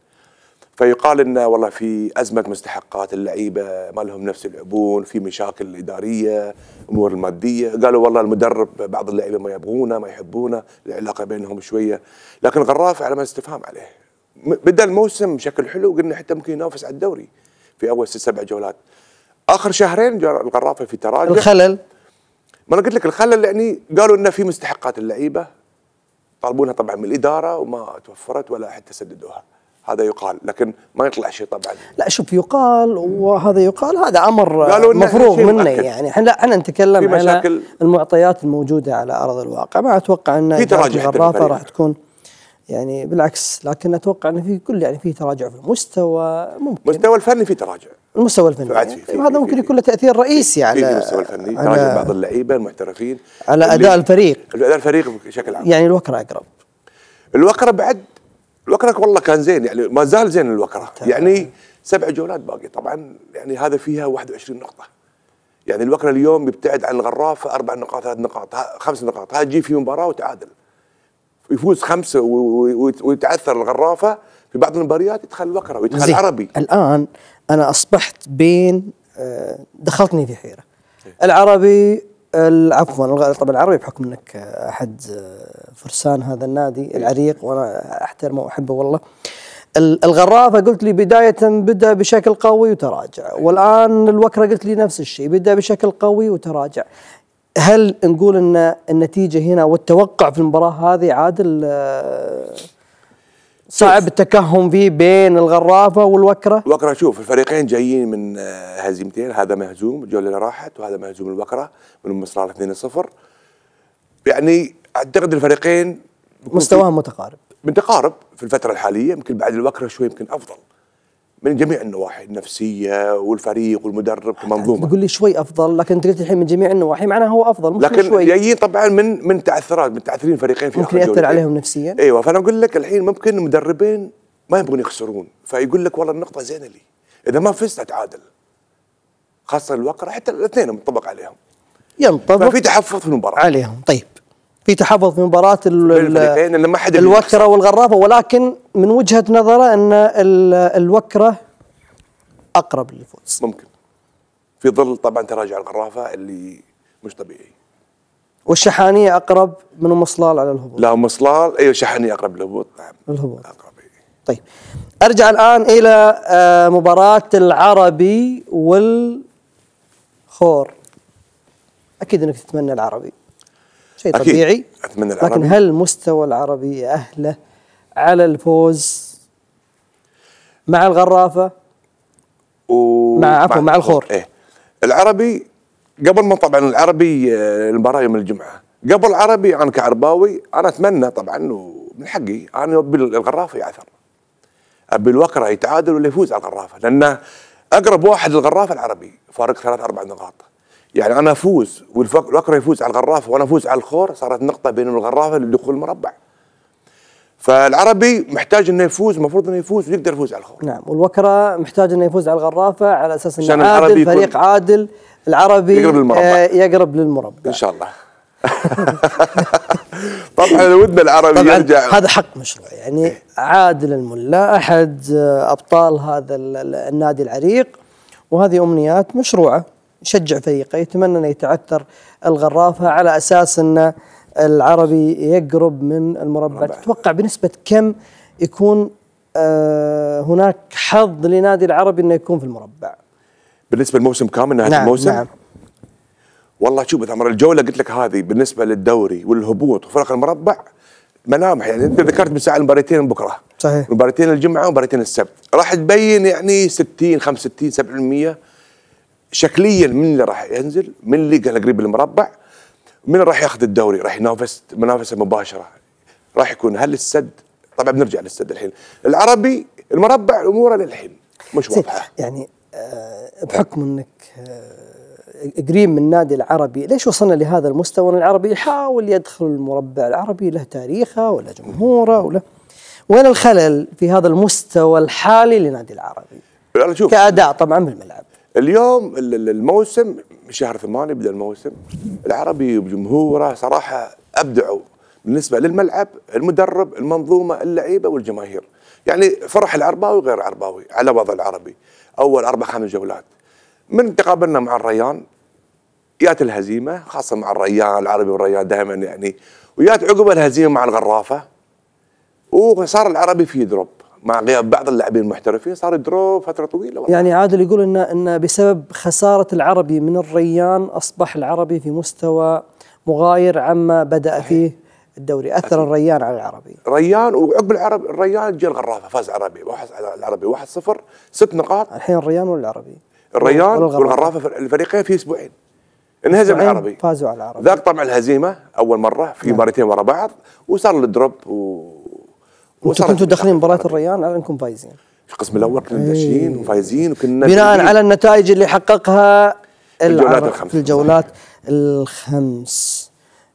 فيقال انه والله في ازمه مستحقات اللعيبه ما لهم نفس يلعبون في مشاكل اداريه امور الماديه قالوا والله المدرب بعض اللعيبه ما يبغونه ما يحبونه العلاقه بينهم شويه لكن الغرافة على ما استفهام عليه بدا الموسم بشكل حلو قلنا حتى ممكن ينافس على الدوري في اول ست سبع جولات اخر شهرين الغرافه في تراجع الخلل ما انا قلت لك الخلل لاني قالوا انه في مستحقات اللعيبه طالبونها طبعا من الاداره وما توفرت ولا حتى سددوها هذا يقال لكن ما يطلع شيء طبعا لا شوف يقال وهذا يقال هذا امر مفروغ منه يعني احنا لا احنا نتكلم على المعطيات الموجوده على ارض الواقع ما اتوقع ان في تراجع راح تكون يعني بالعكس لكن اتوقع انه في كل يعني في تراجع في المستوى ممكن المستوى الفني في تراجع المستوى الفني يعني فيه فيه طيب، هذا ممكن يكون له تاثير رئيسي على في المستوى الفني تراجع بعض اللعيبه المحترفين على اداء الفريق اداء الفريق بشكل عام يعني الوكره اقرب الوكره بعد الوكره والله كان زين يعني ما زال زين الوكره طبعا. يعني سبع جولات باقي طبعا يعني هذا فيها 21 نقطه يعني الوكره اليوم يبتعد عن الغرافه اربع نقاط ثلاث نقاط خمس نقاط هذا تجي في مباراه وتعادل يفوز خمسه ويتعثر الغرافه في بعض المباريات يدخل الوكرة ويدخل العربي الان انا اصبحت بين آه، دخلتني في حيره العربي عفوا طبعا العربي بحكم انك آه، احد آه، فرسان هذا النادي إيه. العريق وانا احترمه واحبه والله الغرافه قلت لي بدايه بدا بشكل قوي وتراجع والان الوكره قلت لي نفس الشيء بدا بشكل قوي وتراجع هل نقول ان النتيجه هنا والتوقع في المباراه هذه عادل آه، صعب التكهن فيه بين الغرافه والوكره؟ الوكره شوف الفريقين جايين من آه، هزيمتين هذا مهزوم الجوله اللي راحت وهذا مهزوم الوكره من مصرار 2-0 يعني اعتقد الفريقين مستواهم متقارب متقارب في الفتره الحاليه يمكن بعد الوكره شوي يمكن افضل من جميع النواحي النفسيه والفريق والمدرب كمنظومه تقول لي شوي افضل لكن انت قلت الحين من جميع النواحي معناها هو افضل مش لكن شوي جايين يعني طبعا من من تعثرات من تعثرين فريقين في ممكن ياثر عليهم نفسيا ايوه فانا اقول لك الحين ممكن مدربين ما يبغون يخسرون فيقول لك والله النقطه زينه لي اذا ما فزت اتعادل خاصه الوقره حتى الاثنين منطبق عليهم ينطبق ففي تحفظ في المباراه عليهم طيب في تحفظ في مباراه إيه، الوكره والغرافه ولكن من وجهه نظره ان الوكره اقرب للفوز ممكن في ظل طبعا تراجع الغرافه اللي مش طبيعي والشحانيه اقرب من مصلال على الهبوط لا مصلال أي ايوه شحانية اقرب للهبوط نعم الهبوط اقرب إيه. طيب ارجع الان الى آه، مباراه العربي والخور اكيد انك تتمنى العربي شيء أكيد. طبيعي أتمنى العربي. لكن هل مستوى العربي أهله على الفوز مع الغرافة و... مع عفوا مع, مع الخور إيه. العربي قبل ما طبعا العربي آه، المباراة يوم الجمعة قبل العربي أنا كعرباوي أنا أتمنى طبعا ومن حقي أنا أبي الغرافة يعثر أبي الوكرة يتعادل ولا يفوز على الغرافة لأنه أقرب واحد للغرافة العربي فارق ثلاث أربع نقاط يعني انا افوز والفقره يفوز على الغرافه وانا افوز على الخور صارت نقطه بين الغرافه للدخول المربع فالعربي محتاج انه يفوز المفروض انه يفوز ويقدر يفوز على الخور نعم والوكره محتاج انه يفوز على الغرافه على اساس انه عادل فريق عادل العربي يقرب للمربع آه يقرب للمربع ان شاء الله طبعا ودنا العربي طبعاً يرجع هذا حق مشروع يعني إيه. عادل الملا احد آه، ابطال هذا النادي العريق وهذه امنيات مشروعه يشجع فريقه يتمنى انه يتعثر الغرافه على اساس ان العربي يقرب من المربع تتوقع بنسبه كم يكون آه، هناك حظ لنادي العربي انه يكون في المربع بالنسبه للموسم كامل نهايه نعم الموسم نعم والله شوف ثمر الجوله قلت لك هذه بالنسبه للدوري والهبوط وفرق المربع ملامح يعني انت ذكرت من ساعه المباراتين بكره صحيح مباراتين الجمعه ومباراتين السبت راح تبين يعني 60 65 70% شكليا من اللي راح ينزل من اللي قريب المربع من راح ياخذ الدوري راح ينافس منافسه مباشره راح يكون هل السد طبعا بنرجع للسد الحين العربي المربع اموره للحين مش واضحه يعني آه، بحكم انك آه، قريب من النادي العربي ليش وصلنا لهذا المستوى ان العربي يحاول يدخل المربع العربي له تاريخه ولا جمهوره ولا وين الخلل في هذا المستوى الحالي لنادي العربي؟ شوف كاداء طبعا بالملعب اليوم الموسم شهر ثمانية بدا الموسم العربي بجمهوره صراحه ابدعوا بالنسبه للملعب المدرب المنظومه اللعيبه والجماهير يعني فرح العرباوي غير العرباوي على وضع العربي اول اربع خمس جولات من تقابلنا مع الريان جات الهزيمه خاصه مع الريان العربي والريان دائما يعني وجات عقب الهزيمه مع الغرافه وصار العربي في دروب مع غياب بعض اللاعبين المحترفين صار يدروا فتره طويله والله. يعني عادل يقول ان ان بسبب خساره العربي من الريان اصبح العربي في مستوى مغاير عما بدا فيه الدوري اثر أكيد. الريان على العربي ريان وعقب العرب الريان جاء الغرافه فاز عربي واحد العربي 1-0 ست نقاط الحين الريان ولا العربي؟ الريان والغرافه الفريقين في اسبوعين انهزم العربي فازوا على العربي ذاق طمع الهزيمه اول مره في مباراتين نعم. مرتين ورا بعض وصار الدروب و انتم كنتوا داخلين مباراه الريان على انكم فايزين في القسم الاول كنا ناشئين إيه. وفايزين وكنا بناء على النتائج اللي حققها الجولات الخمس في الجولات الخمس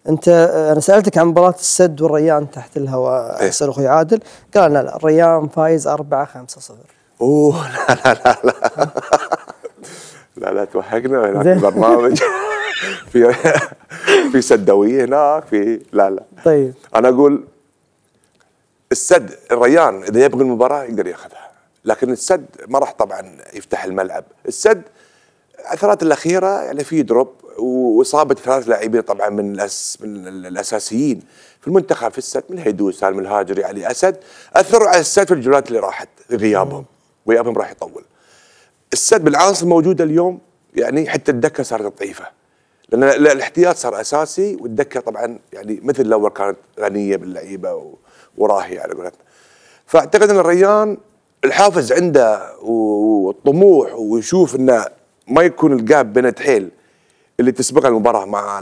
انت انا سالتك عن مباراه السد والريان تحت الهواء إيه. احسن اخوي عادل قال لا لا الريان فايز 4 5 0 اوه لا لا لا لا لا لا توهقنا هناك برنامج في في سدويه هناك في لا لا طيب انا اقول السد الريان اذا يبغي المباراه يقدر ياخذها لكن السد ما راح طبعا يفتح الملعب السد الاثرات الاخيره يعني في دروب واصابه ثلاث لاعبين طبعا من الأس من الاساسيين في المنتخب في السد من هيدو سالم الهاجري علي اسد اثروا على السد في الجولات اللي راحت غيابهم غيابهم راح يطول السد بالعاصمه موجوده اليوم يعني حتى الدكه صارت ضعيفه لان الاحتياط صار اساسي والدكه طبعا يعني مثل الاول كانت غنيه باللعيبه و... وراهي على قولتنا فاعتقد ان الريان الحافز عنده والطموح ويشوف انه ما يكون الجاب بين تحيل اللي تسبق المباراه مع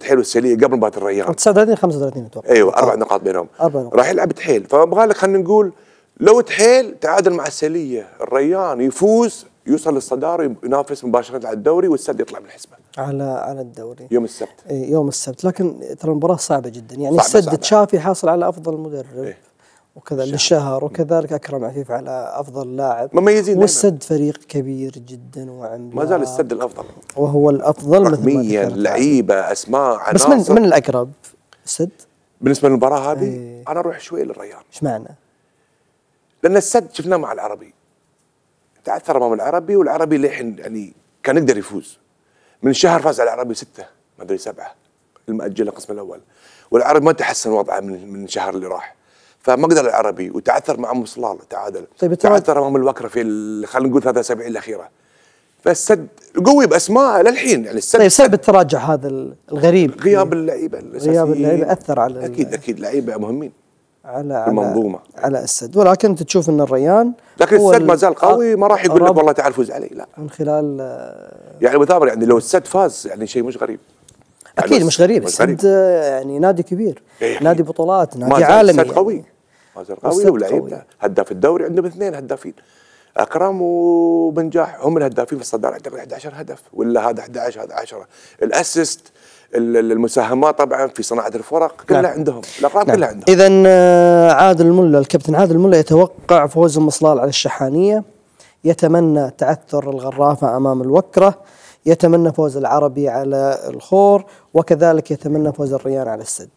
تحيل والسليه قبل مباراه الريان 39 35 اتوقع ايوه اربع نقاط بينهم اربع نقاط راح يلعب تحيل فبغالب خلينا نقول لو تحيل تعادل مع السليه الريان يفوز يوصل للصداره ينافس مباشره على الدوري والسد يطلع من الحسبة على على الدوري يوم السبت إيه يوم السبت لكن ترى المباراه صعبه جدا يعني صعبة السد تشافي حاصل على افضل مدرب إيه؟ وكذا للشهر وكذلك اكرم عفيف على افضل لاعب مميزين والسد فريق كبير جدا وعملاق ما زال السد الافضل وهو الافضل رقميا لعيبه اسماء عناصر بس من من الاقرب السد بالنسبه للمباراه هذه ايه انا اروح شوي للريان ايش معنى؟ لان السد شفناه مع العربي تعثر امام العربي والعربي للحين يعني كان يقدر يفوز من شهر فاز على العربي سته ما ادري سبعه المأجل القسم الاول والعربي ما تحسن وضعه من من الشهر اللي راح فما قدر العربي وتعثر مع ام صلال تعادل طيب تعثر امام الوكره في خلينا نقول 73 الاخيره فالسد قوي باسماء للحين يعني السد طيب سبب التراجع هذا الغريب غياب اللعيبه غياب اللعيبه اثر على اكيد اكيد لعيبه مهمين على المنظومه على السد ولكن انت تشوف ان الريان لكن السد ما زال قوي آه، ما راح يقول لك والله تعال فوز علي لا من خلال آه، يعني مثابر يعني لو السد فاز يعني شيء مش غريب اكيد يعني مش غريب السد يعني نادي كبير إيه يعني نادي بطولات نادي عالمي السد يعني. قوي ما زال قوي ولعيبه هداف الدوري عندهم اثنين هدافين اكرم وبنجاح هم الهدافين في الصداره اعتقد 11 هدف ولا هذا 11 هذا 10 الاسيست المساهمات طبعا في صناعه الفرق كلها نعم. عندهم الاقراب نعم. كلها عندهم اذا آه، عادل الملا الكابتن عادل الملا يتوقع فوز المصلال على الشحانيه يتمنى تعثر الغرافه امام الوكره يتمنى فوز العربي على الخور وكذلك يتمنى فوز الريان على السد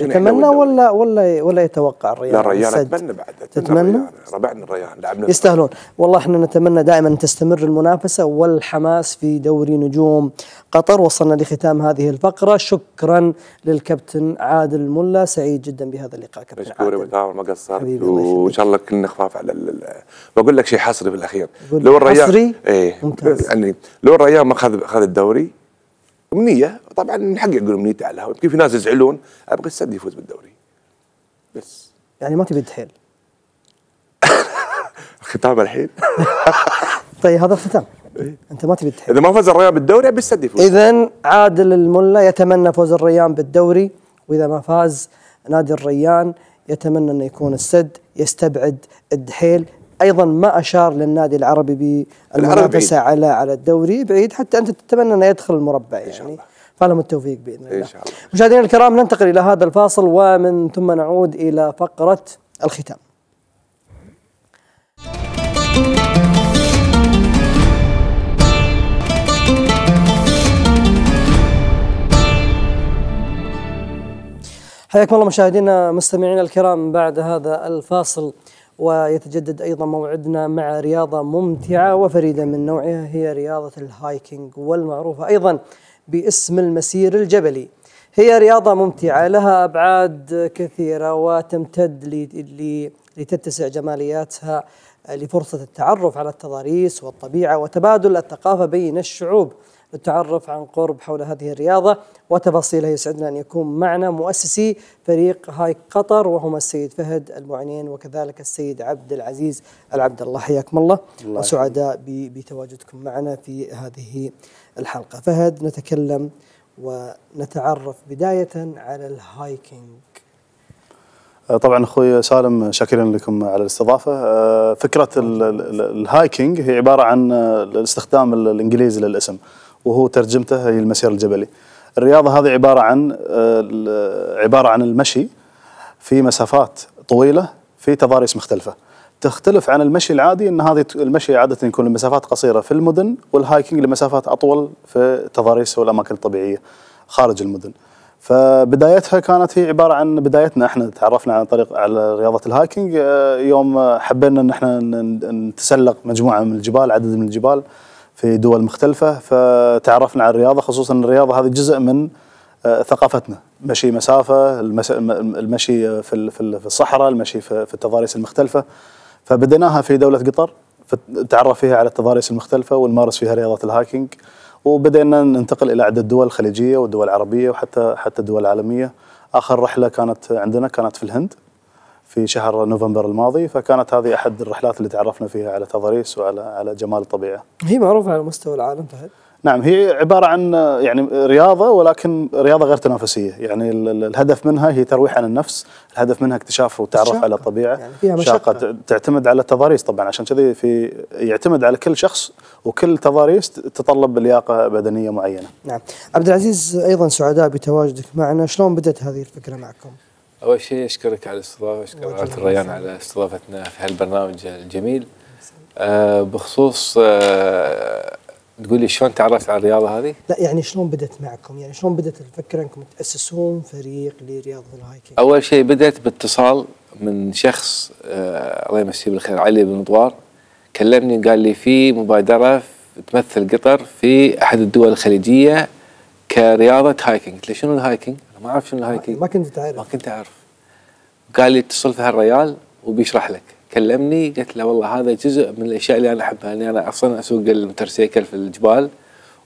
يتمنى ولا ولا ولا يتوقع الريان لا الريان اتمنى بعد تتمنى ربعنا الريان لعبنا يستاهلون والله احنا نتمنى دائما ان تستمر المنافسه والحماس في دوري نجوم قطر وصلنا لختام هذه الفقره شكرا للكابتن عادل ملا سعيد جدا بهذا اللقاء كابتن عادل مشكور ما قصرت وان شاء الله كلنا خفاف على بقول لك شيء حصري في الاخير لو الريان حصري؟ ايه ممتاز يعني لو الريان ما اخذ اخذ الدوري امنيه طبعا نحقق امنيتي على الهواء يمكن في ناس يزعلون ابغى السد يفوز بالدوري بس يعني ما تبي تحيل ختام الحين طيب هذا الختام إيه؟ انت ما تبي تحيل اذا ما فاز الريان بالدوري ابي السد يفوز اذا عادل الملا يتمنى فوز الريان بالدوري واذا ما فاز نادي الريان يتمنى انه يكون السد يستبعد الدحيل ايضا ما اشار للنادي العربي بالمنافسه على على الدوري بعيد حتى انت تتمنى انه يدخل المربع يعني إن شاء يعني. الله. فلهم التوفيق باذن الله. إن شاء الله. مشاهدينا الكرام ننتقل الى هذا الفاصل ومن ثم نعود الى فقره الختام. حياكم الله مشاهدينا مستمعينا الكرام بعد هذا الفاصل ويتجدد أيضا موعدنا مع رياضة ممتعة وفريدة من نوعها هي رياضة الهايكينج والمعروفة أيضا باسم المسير الجبلي هي رياضة ممتعة لها أبعاد كثيرة وتمتد لتتسع جمالياتها آه، لفرصة التعرف على التضاريس والطبيعة وتبادل الثقافة بين الشعوب للتعرف عن قرب حول هذه الرياضة وتفاصيلها يسعدنا أن يكون معنا مؤسسي فريق هاي قطر وهما السيد فهد المعنين وكذلك السيد عبد العزيز العبد الله حياكم الله, الله وسعداء بتواجدكم معنا في هذه الحلقة فهد نتكلم ونتعرف بداية على الهايكينج آه، طبعا اخوي سالم آه، شاكرا لكم على الاستضافه آه، فكره الهايكينج هي عباره عن الاستخدام الانجليزي للاسم وهو ترجمته هي المسير الجبلي الرياضه هذه عباره عن عباره عن المشي في مسافات طويله في تضاريس مختلفه تختلف عن المشي العادي ان هذه المشي عاده يكون لمسافات قصيره في المدن والهايكينج لمسافات اطول في تضاريس والاماكن الطبيعيه خارج المدن. فبدايتها كانت هي عباره عن بدايتنا احنا تعرفنا عن طريق على رياضه الهايكنج آه، يوم حبينا ان احنا نتسلق مجموعه من الجبال عدد من الجبال في دول مختلفه فتعرفنا على الرياضه خصوصا الرياضه هذه جزء من آه، ثقافتنا مشي مسافه المشي في الصحراء المشي في التضاريس المختلفه فبديناها في دوله قطر تعرف فيها على التضاريس المختلفه ونمارس فيها رياضه الهايكنج وبدأنا ننتقل إلى عدة دول خليجية ودول العربية وحتى حتى دول عالمية آخر رحلة كانت عندنا كانت في الهند في شهر نوفمبر الماضي فكانت هذه احد الرحلات اللي تعرفنا فيها على تضاريس وعلى على جمال الطبيعه. هي معروفه على مستوى العالم فهد نعم هي عبارة عن يعني رياضة ولكن رياضة غير تنافسية يعني الهدف منها هي ترويح عن النفس الهدف منها اكتشاف وتعرف على الطبيعة يعني فيها يعني مشاقة تعتمد على التضاريس طبعا عشان كذي في يعتمد على كل شخص وكل تضاريس تتطلب لياقة بدنية معينة نعم عبد العزيز أيضا سعداء بتواجدك معنا شلون بدأت هذه الفكرة معكم؟ أول شيء أشكرك على الاستضافة أشكر قناة الريان على استضافتنا في هالبرنامج الجميل آه بخصوص آه تقول لي شلون تعرفت على الرياضه هذه؟ لا يعني شلون بدت معكم؟ يعني شلون بدت الفكره انكم تاسسون فريق لرياضه الهايكينج؟ اول شيء بدات باتصال من شخص آه الله يمسيه بالخير علي بن طوار كلمني قال لي في مبادره تمثل قطر في احد الدول الخليجيه كرياضه هايكينج، قلت له شنو الهايكينج؟ انا ما اعرف شنو الهايكينج ما كنت تعرف ما كنت اعرف قال لي اتصل في هالريال وبيشرح لك كلمني قلت له والله هذا جزء من الاشياء اللي انا احبها اني انا اصلا اسوق سيكل في الجبال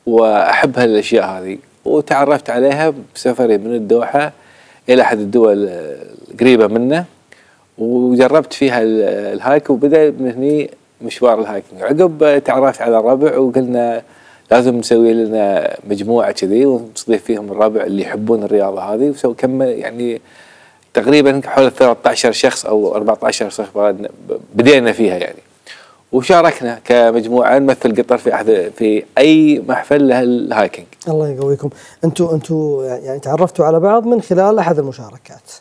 واحب هالاشياء هذه وتعرفت عليها بسفري من الدوحه الى احد الدول القريبه منه وجربت فيها الهايك وبدا من هني مشوار الهايكنج عقب تعرفت على الربع وقلنا لازم نسوي لنا مجموعه كذي ونستضيف فيهم الربع اللي يحبون الرياضه هذه وكمل يعني تقريبا حول 13 شخص او 14 شخص بدينا فيها يعني وشاركنا كمجموعه نمثل قطر في أحد في اي محفل له الهايكنج الله يقويكم، انتم انتم يعني تعرفتوا على بعض من خلال احد المشاركات.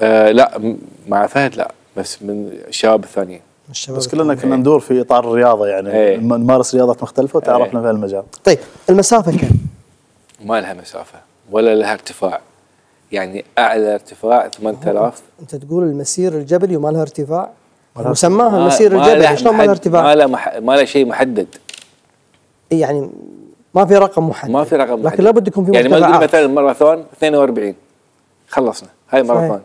آه لا مع فهد لا بس من الشباب الثانيين. بس كلنا كنا ندور في اطار الرياضه يعني إيه. نمارس رياضات مختلفه وتعرفنا إيه. في المجال. طيب المسافه كم؟ ما لها مسافه ولا لها ارتفاع. يعني اعلى ارتفاع 8000 انت تقول المسير الجبلي وما لها ارتفاع مسماها المسير الجبلي شلون ما لها ارتفاع؟ ما لها مح... ما لها شيء محدد يعني ما في رقم محدد ما في رقم محدد لكن لابد يكون في يعني مثلا مثلا الماراثون 42 خلصنا هاي ماراثون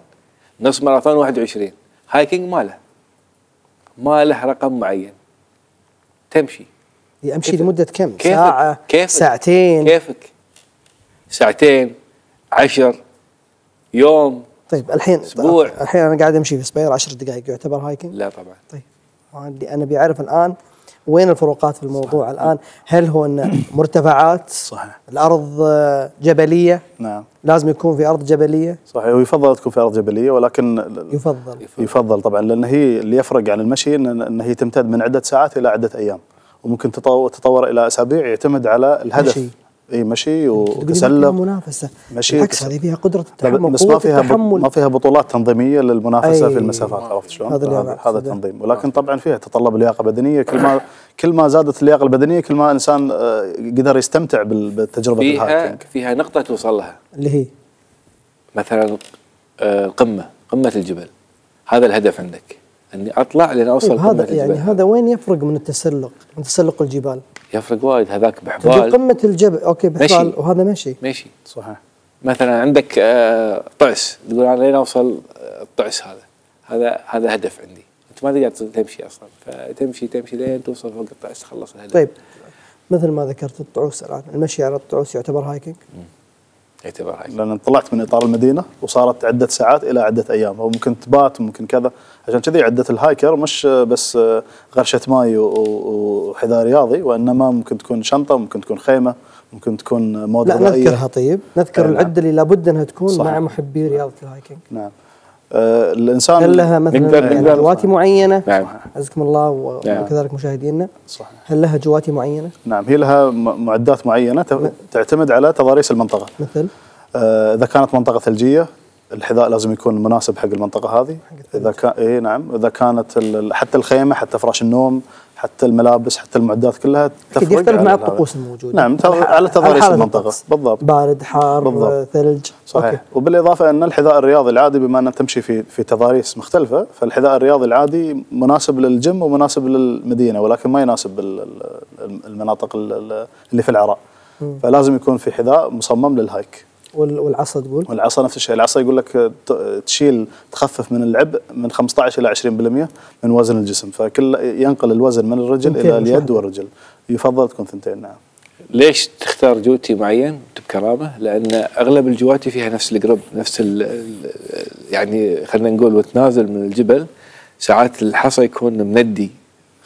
نص ماراثون 21 هايكينج ما له ما له رقم معين تمشي امشي لمده كم؟ كيفك. ساعه كيفك. ساعتين كيفك ساعتين عشر يوم طيب الحين اسبوع الحين انا قاعد امشي في سبير 10 دقائق يعتبر هايكنج؟ لا طبعا طيب انا انا اعرف الان وين الفروقات في الموضوع صح. الان؟ هل هو ان مرتفعات صحيح الارض جبليه نعم لازم يكون في ارض جبليه صحيح ويفضل تكون في ارض جبليه ولكن يفضل يفضل طبعا لان هي اللي يفرق عن يعني المشي ان هي تمتد من عده ساعات الى عده ايام وممكن تتطور الى اسابيع يعتمد على الهدف مشي. اي ماشي وتسلق منافسه ماشي بالعكس هذه فيها قدره التحمل بس ما فيها التحمل. ما فيها بطولات تنظيميه للمنافسه في المسافات عرفت شلون؟ هذا هذا, هذا التنظيم ولكن طبعا فيها تتطلب لياقه بدنيه كل ما كل ما زادت اللياقه البدنيه كل ما الانسان آه، قدر يستمتع بالتجربه فيها الهاكينج. يعني. فيها نقطه توصل لها اللي هي مثلا القمه آه، قمه الجبل هذا الهدف عندك اني اطلع لين اوصل إيه، هذا يعني هذا وين يفرق من التسلق من تسلق الجبال يفرق وايد هذاك بحبال قمه الجبل اوكي بحبال مشي. وهذا مشي مشي صحيح مثلا عندك آه طعس تقول انا لين اوصل آه، الطعس هذا هذا هذا هدف عندي انت ما تقدر تمشي اصلا فتمشي تمشي لين توصل فوق الطعس تخلص الهدف طيب مثل ما ذكرت الطعوس الان المشي على الطعوس يعتبر هايكنج؟ اعتبارها لان انطلقت من اطار المدينه وصارت عده ساعات الى عده ايام او ممكن تبات وممكن كذا عشان كذي عده الهايكر مش بس غرشه ماي وحذاء رياضي وانما ممكن تكون شنطه ممكن تكون خيمه ممكن تكون مود لا غذائيه نذكرها طيب نذكر نعم. العده اللي لابد انها تكون صحيح. مع محبي رياضه الهايكينج نعم آه، الانسان هل لها مثلا يعني جواتي معينه نعم عزكم الله نعم. وكذلك مشاهدينا صحيح هل لها جواتي معينه؟ نعم هي لها معدات معينه تعتمد على تضاريس المنطقه مثل آه، اذا كانت منطقه ثلجيه الحذاء لازم يكون مناسب حق المنطقه هذه حق اذا كان اي نعم اذا كانت حتى الخيمه حتى فراش النوم حتى الملابس حتى المعدات كلها تفرق يختلف مع الطقوس الموجوده نعم على تضاريس المنطقه بالضبط بارد حار بالضبط. ثلج صحيح أوكي. وبالاضافه ان الحذاء الرياضي العادي بما انك تمشي في في تضاريس مختلفه فالحذاء الرياضي العادي مناسب للجيم ومناسب للمدينه ولكن ما يناسب المناطق اللي في العراء فلازم يكون في حذاء مصمم للهايك والعصا تقول والعصا نفس الشيء العصا يقول لك تشيل تخفف من العبء من 15 الى 20% من وزن الجسم فكل ينقل الوزن من الرجل الى اليد والرجل يفضل تكون ثنتين نعم ليش تختار جوتي معين بكرامه؟ لان اغلب الجواتي فيها نفس القرب نفس الـ يعني خلينا نقول وتنازل من الجبل ساعات الحصى يكون مندي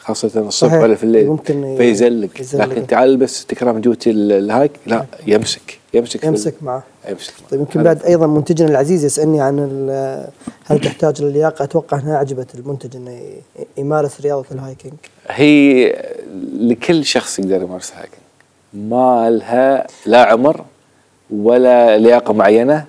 خاصة الصبح ولا في الليل ممكن فيزلق لكن تعال بس تكرم جوتي الهايك لا نعم. يمسك يمسك يمسك معه يمسك معه طيب يمكن بعد ايضا منتجنا العزيز يسالني عن هل تحتاج للياقه اتوقع انها عجبت المنتج انه يمارس رياضه الهايكينج هي لكل شخص يقدر يمارس الهايكينج ما لها لا عمر ولا لياقه معينه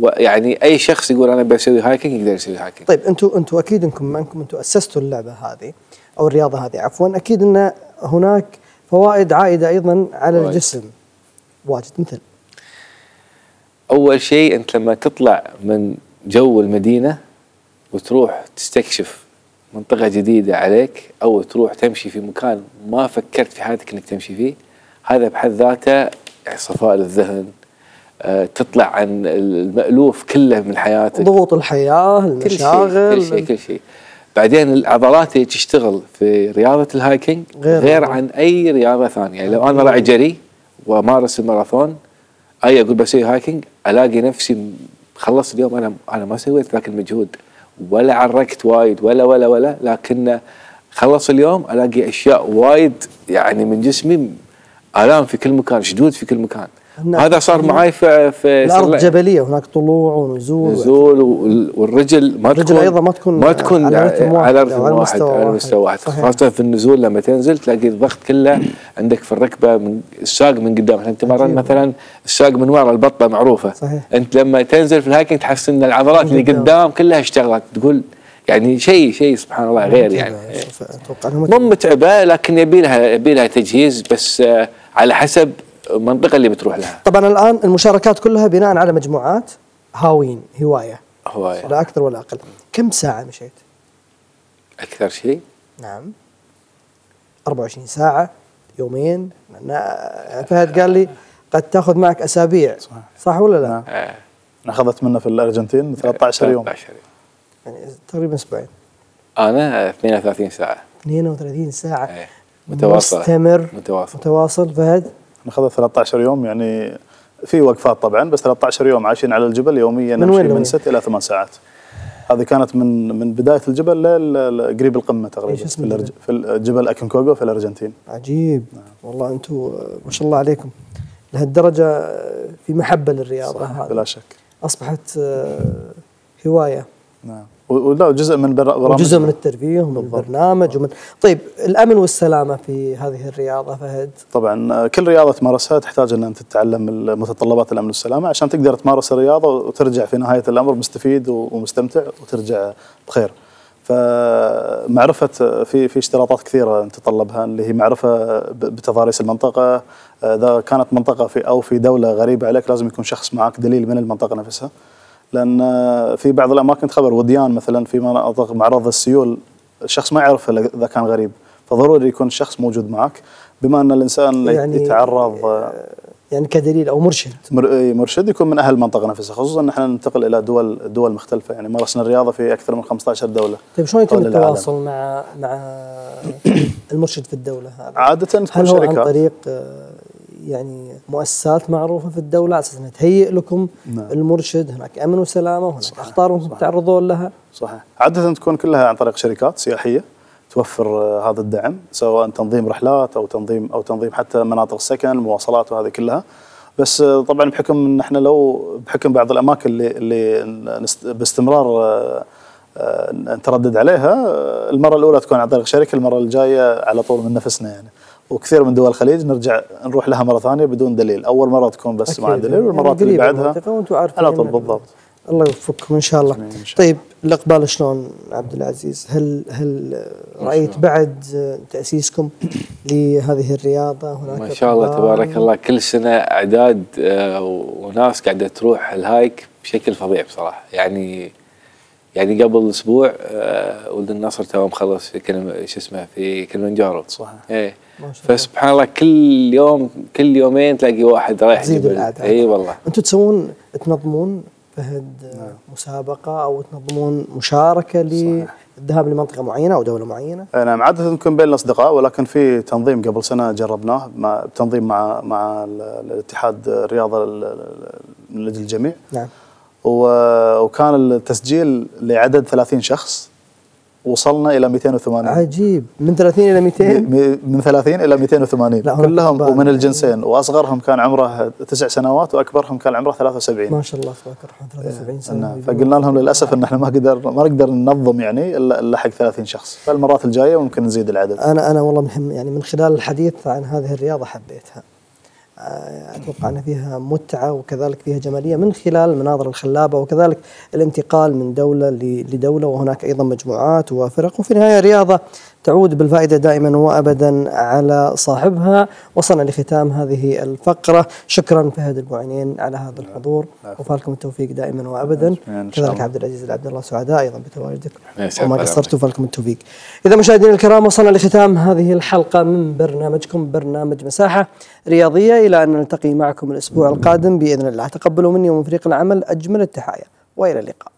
ويعني اي شخص يقول انا بسوي هايكينج يقدر يسوي هايكينج طيب انتم انتم اكيد انكم انكم انتم اسستوا اللعبه هذه او الرياضه هذه عفوا اكيد ان هناك فوائد عائده ايضا على واجد. الجسم واجد مثل اول شيء انت لما تطلع من جو المدينه وتروح تستكشف منطقة جديدة عليك أو تروح تمشي في مكان ما فكرت في حياتك أنك تمشي فيه هذا بحد ذاته صفاء للذهن أه تطلع عن المألوف كله من حياتك ضغوط الحياة المشاغل كل شيء كل شيء, كل شيء. بعدين العضلات اللي تشتغل في رياضه الهايكينج غير, غير عن اي رياضه ثانيه يعني لو انا راعي جري وامارس الماراثون اي اقول بسوي هايكينج الاقي نفسي خلص اليوم انا انا ما سويت ذاك المجهود ولا عركت وايد ولا ولا ولا لكن خلص اليوم الاقي اشياء وايد يعني من جسمي الام في كل مكان شدود في كل مكان نعم. هذا صار معي في, في الارض جبليه هناك طلوع ونزول نزول والرجل ما الرجل تكون ايضا ما تكون ما تكون على رتم واحد على, رتم على واحد, واحد على مستوى واحد خاصه في النزول لما تنزل تلاقي الضغط كله عندك في الركبه من الساق من قدام يعني احنا تمرن مثلا الساق من ورا البطه معروفه صحيح. انت لما تنزل في الهايكنج تحس ان العضلات اللي قدام كلها اشتغلت تقول يعني شيء شيء سبحان الله غير يعني مو متعبه لكن يبي لها يبي لها تجهيز بس على حسب المنطقه اللي بتروح لها طبعا الان المشاركات كلها بناء على مجموعات هاوين هوايه هوايه لا اكثر ولا اقل كم ساعه مشيت اكثر شيء نعم 24 ساعه يومين أنا فهد قال لي قد تاخذ معك اسابيع صح, صح ولا لا نعم. انا اخذت منه في الارجنتين 13 نعم. يوم 13 يوم يعني تقريبا اسبوعين انا 32 ساعه 32 ساعه إيه. متواصل مستمر متواصل متواصل فهد ناخذها 13 يوم يعني في وقفات طبعا بس 13 يوم عايشين على الجبل يوميا من وين من 6 الى 8 ساعات هذه كانت من من بدايه الجبل لقريب القمه تقريبا في, في جبل اكنكوغو في الارجنتين عجيب نعم. والله انتم ما شاء الله عليكم لهالدرجه في محبه للرياضه صح بلا شك اصبحت آه، هوايه نعم ولا جزء من برامج جزء من الترفيه ومن البرنامج ومن طيب الامن والسلامه في هذه الرياضه فهد طبعا كل رياضه تمارسها تحتاج ان انت تتعلم متطلبات الامن والسلامه عشان تقدر تمارس الرياضه وترجع في نهايه الامر مستفيد ومستمتع وترجع بخير فمعرفه في في اشتراطات كثيره تتطلبها اللي هي معرفه بتضاريس المنطقه اذا كانت منطقه في او في دوله غريبه عليك لازم يكون شخص معك دليل من المنطقه نفسها لان في بعض الاماكن تخبر وديان مثلا في مناطق معرض السيول الشخص ما يعرفه اذا كان غريب فضروري يكون الشخص موجود معك بما ان الانسان يعني يتعرض آه، يعني كدليل او مرشد مرشد يكون من اهل المنطقه نفسها خصوصا ان احنا ننتقل الى دول دول مختلفه يعني مارسنا الرياضه في اكثر من 15 دوله طيب شلون يتم التواصل مع مع المرشد في الدوله هذه؟ عاده تكون هل هو شركات عن طريق آه، يعني مؤسسات معروفه في الدوله اساس انها تهيئ لكم نعم. المرشد هناك امن وسلامه هناك صحيح. اخطار ممكن تتعرضون لها صحيح عاده تكون كلها عن طريق شركات سياحيه توفر آه، هذا الدعم سواء تنظيم رحلات او تنظيم او تنظيم حتى مناطق سكن مواصلات وهذه كلها بس آه، طبعا بحكم ان احنا لو بحكم بعض الاماكن اللي اللي باستمرار آه، نتردد عليها المره الاولى تكون عن طريق شركه المره الجايه على طول من نفسنا يعني وكثير من دول الخليج نرجع نروح لها مره ثانيه بدون دليل، اول مره تكون بس مع دليل والمرات يعني اللي بعدها على طول يعني. بالضبط. الله يوفقكم ان شاء الله. طيب الاقبال شلون عبد العزيز؟ هل هل رايت بعد تاسيسكم لهذه الرياضه هناك ما شاء الله تبارك الله كل سنه اعداد آه، وناس قاعده تروح الهايك بشكل فظيع بصراحه، يعني يعني قبل اسبوع آه، ولد النصر تو مخلص كلمه شو اسمه في كلمنجارو صح ايه فسبحان الله كل يوم كل يومين تلاقي واحد رايح تزيد الاعداد اي والله انتم تسوون تنظمون فهد مسابقه او تنظمون مشاركه للذهاب لمنطقه معينه او دوله معينه؟ نعم عاده نكون بين الاصدقاء ولكن في تنظيم قبل سنه جربناه مع بتنظيم مع مع الاتحاد الرياضه من اجل الجميع نعم وكان التسجيل لعدد 30 شخص وصلنا الى 280 عجيب من 30 الى 200 من 30 الى 280 كلهم ومن الجنسين واصغرهم كان عمره تسع سنوات واكبرهم كان عمره 73 ما شاء الله تبارك الرحمن 73 سنه إيه، فقلنا لهم للاسف ان احنا ما قدر ما نقدر ننظم يعني الا حق 30 شخص فالمرات الجايه ممكن نزيد العدد انا انا والله من يعني من خلال الحديث عن هذه الرياضه حبيتها اتوقع ان فيها متعه وكذلك فيها جماليه من خلال المناظر الخلابه وكذلك الانتقال من دوله لدوله وهناك ايضا مجموعات وفرق وفي النهايه رياضه تعود بالفائدة دائما وأبدا على صاحبها وصلنا لختام هذه الفقرة شكرا فهد المعينين على هذا الحضور وفالكم التوفيق دائما وأبدا كذلك عبد العزيز العبد الله سعداء أيضا بتواجدك وما قصرتوا فالكم التوفيق إذا مشاهدينا الكرام وصلنا لختام هذه الحلقة من برنامجكم برنامج مساحة رياضية إلى أن نلتقي معكم الأسبوع القادم بإذن الله تقبلوا مني ومن فريق العمل أجمل التحايا وإلى اللقاء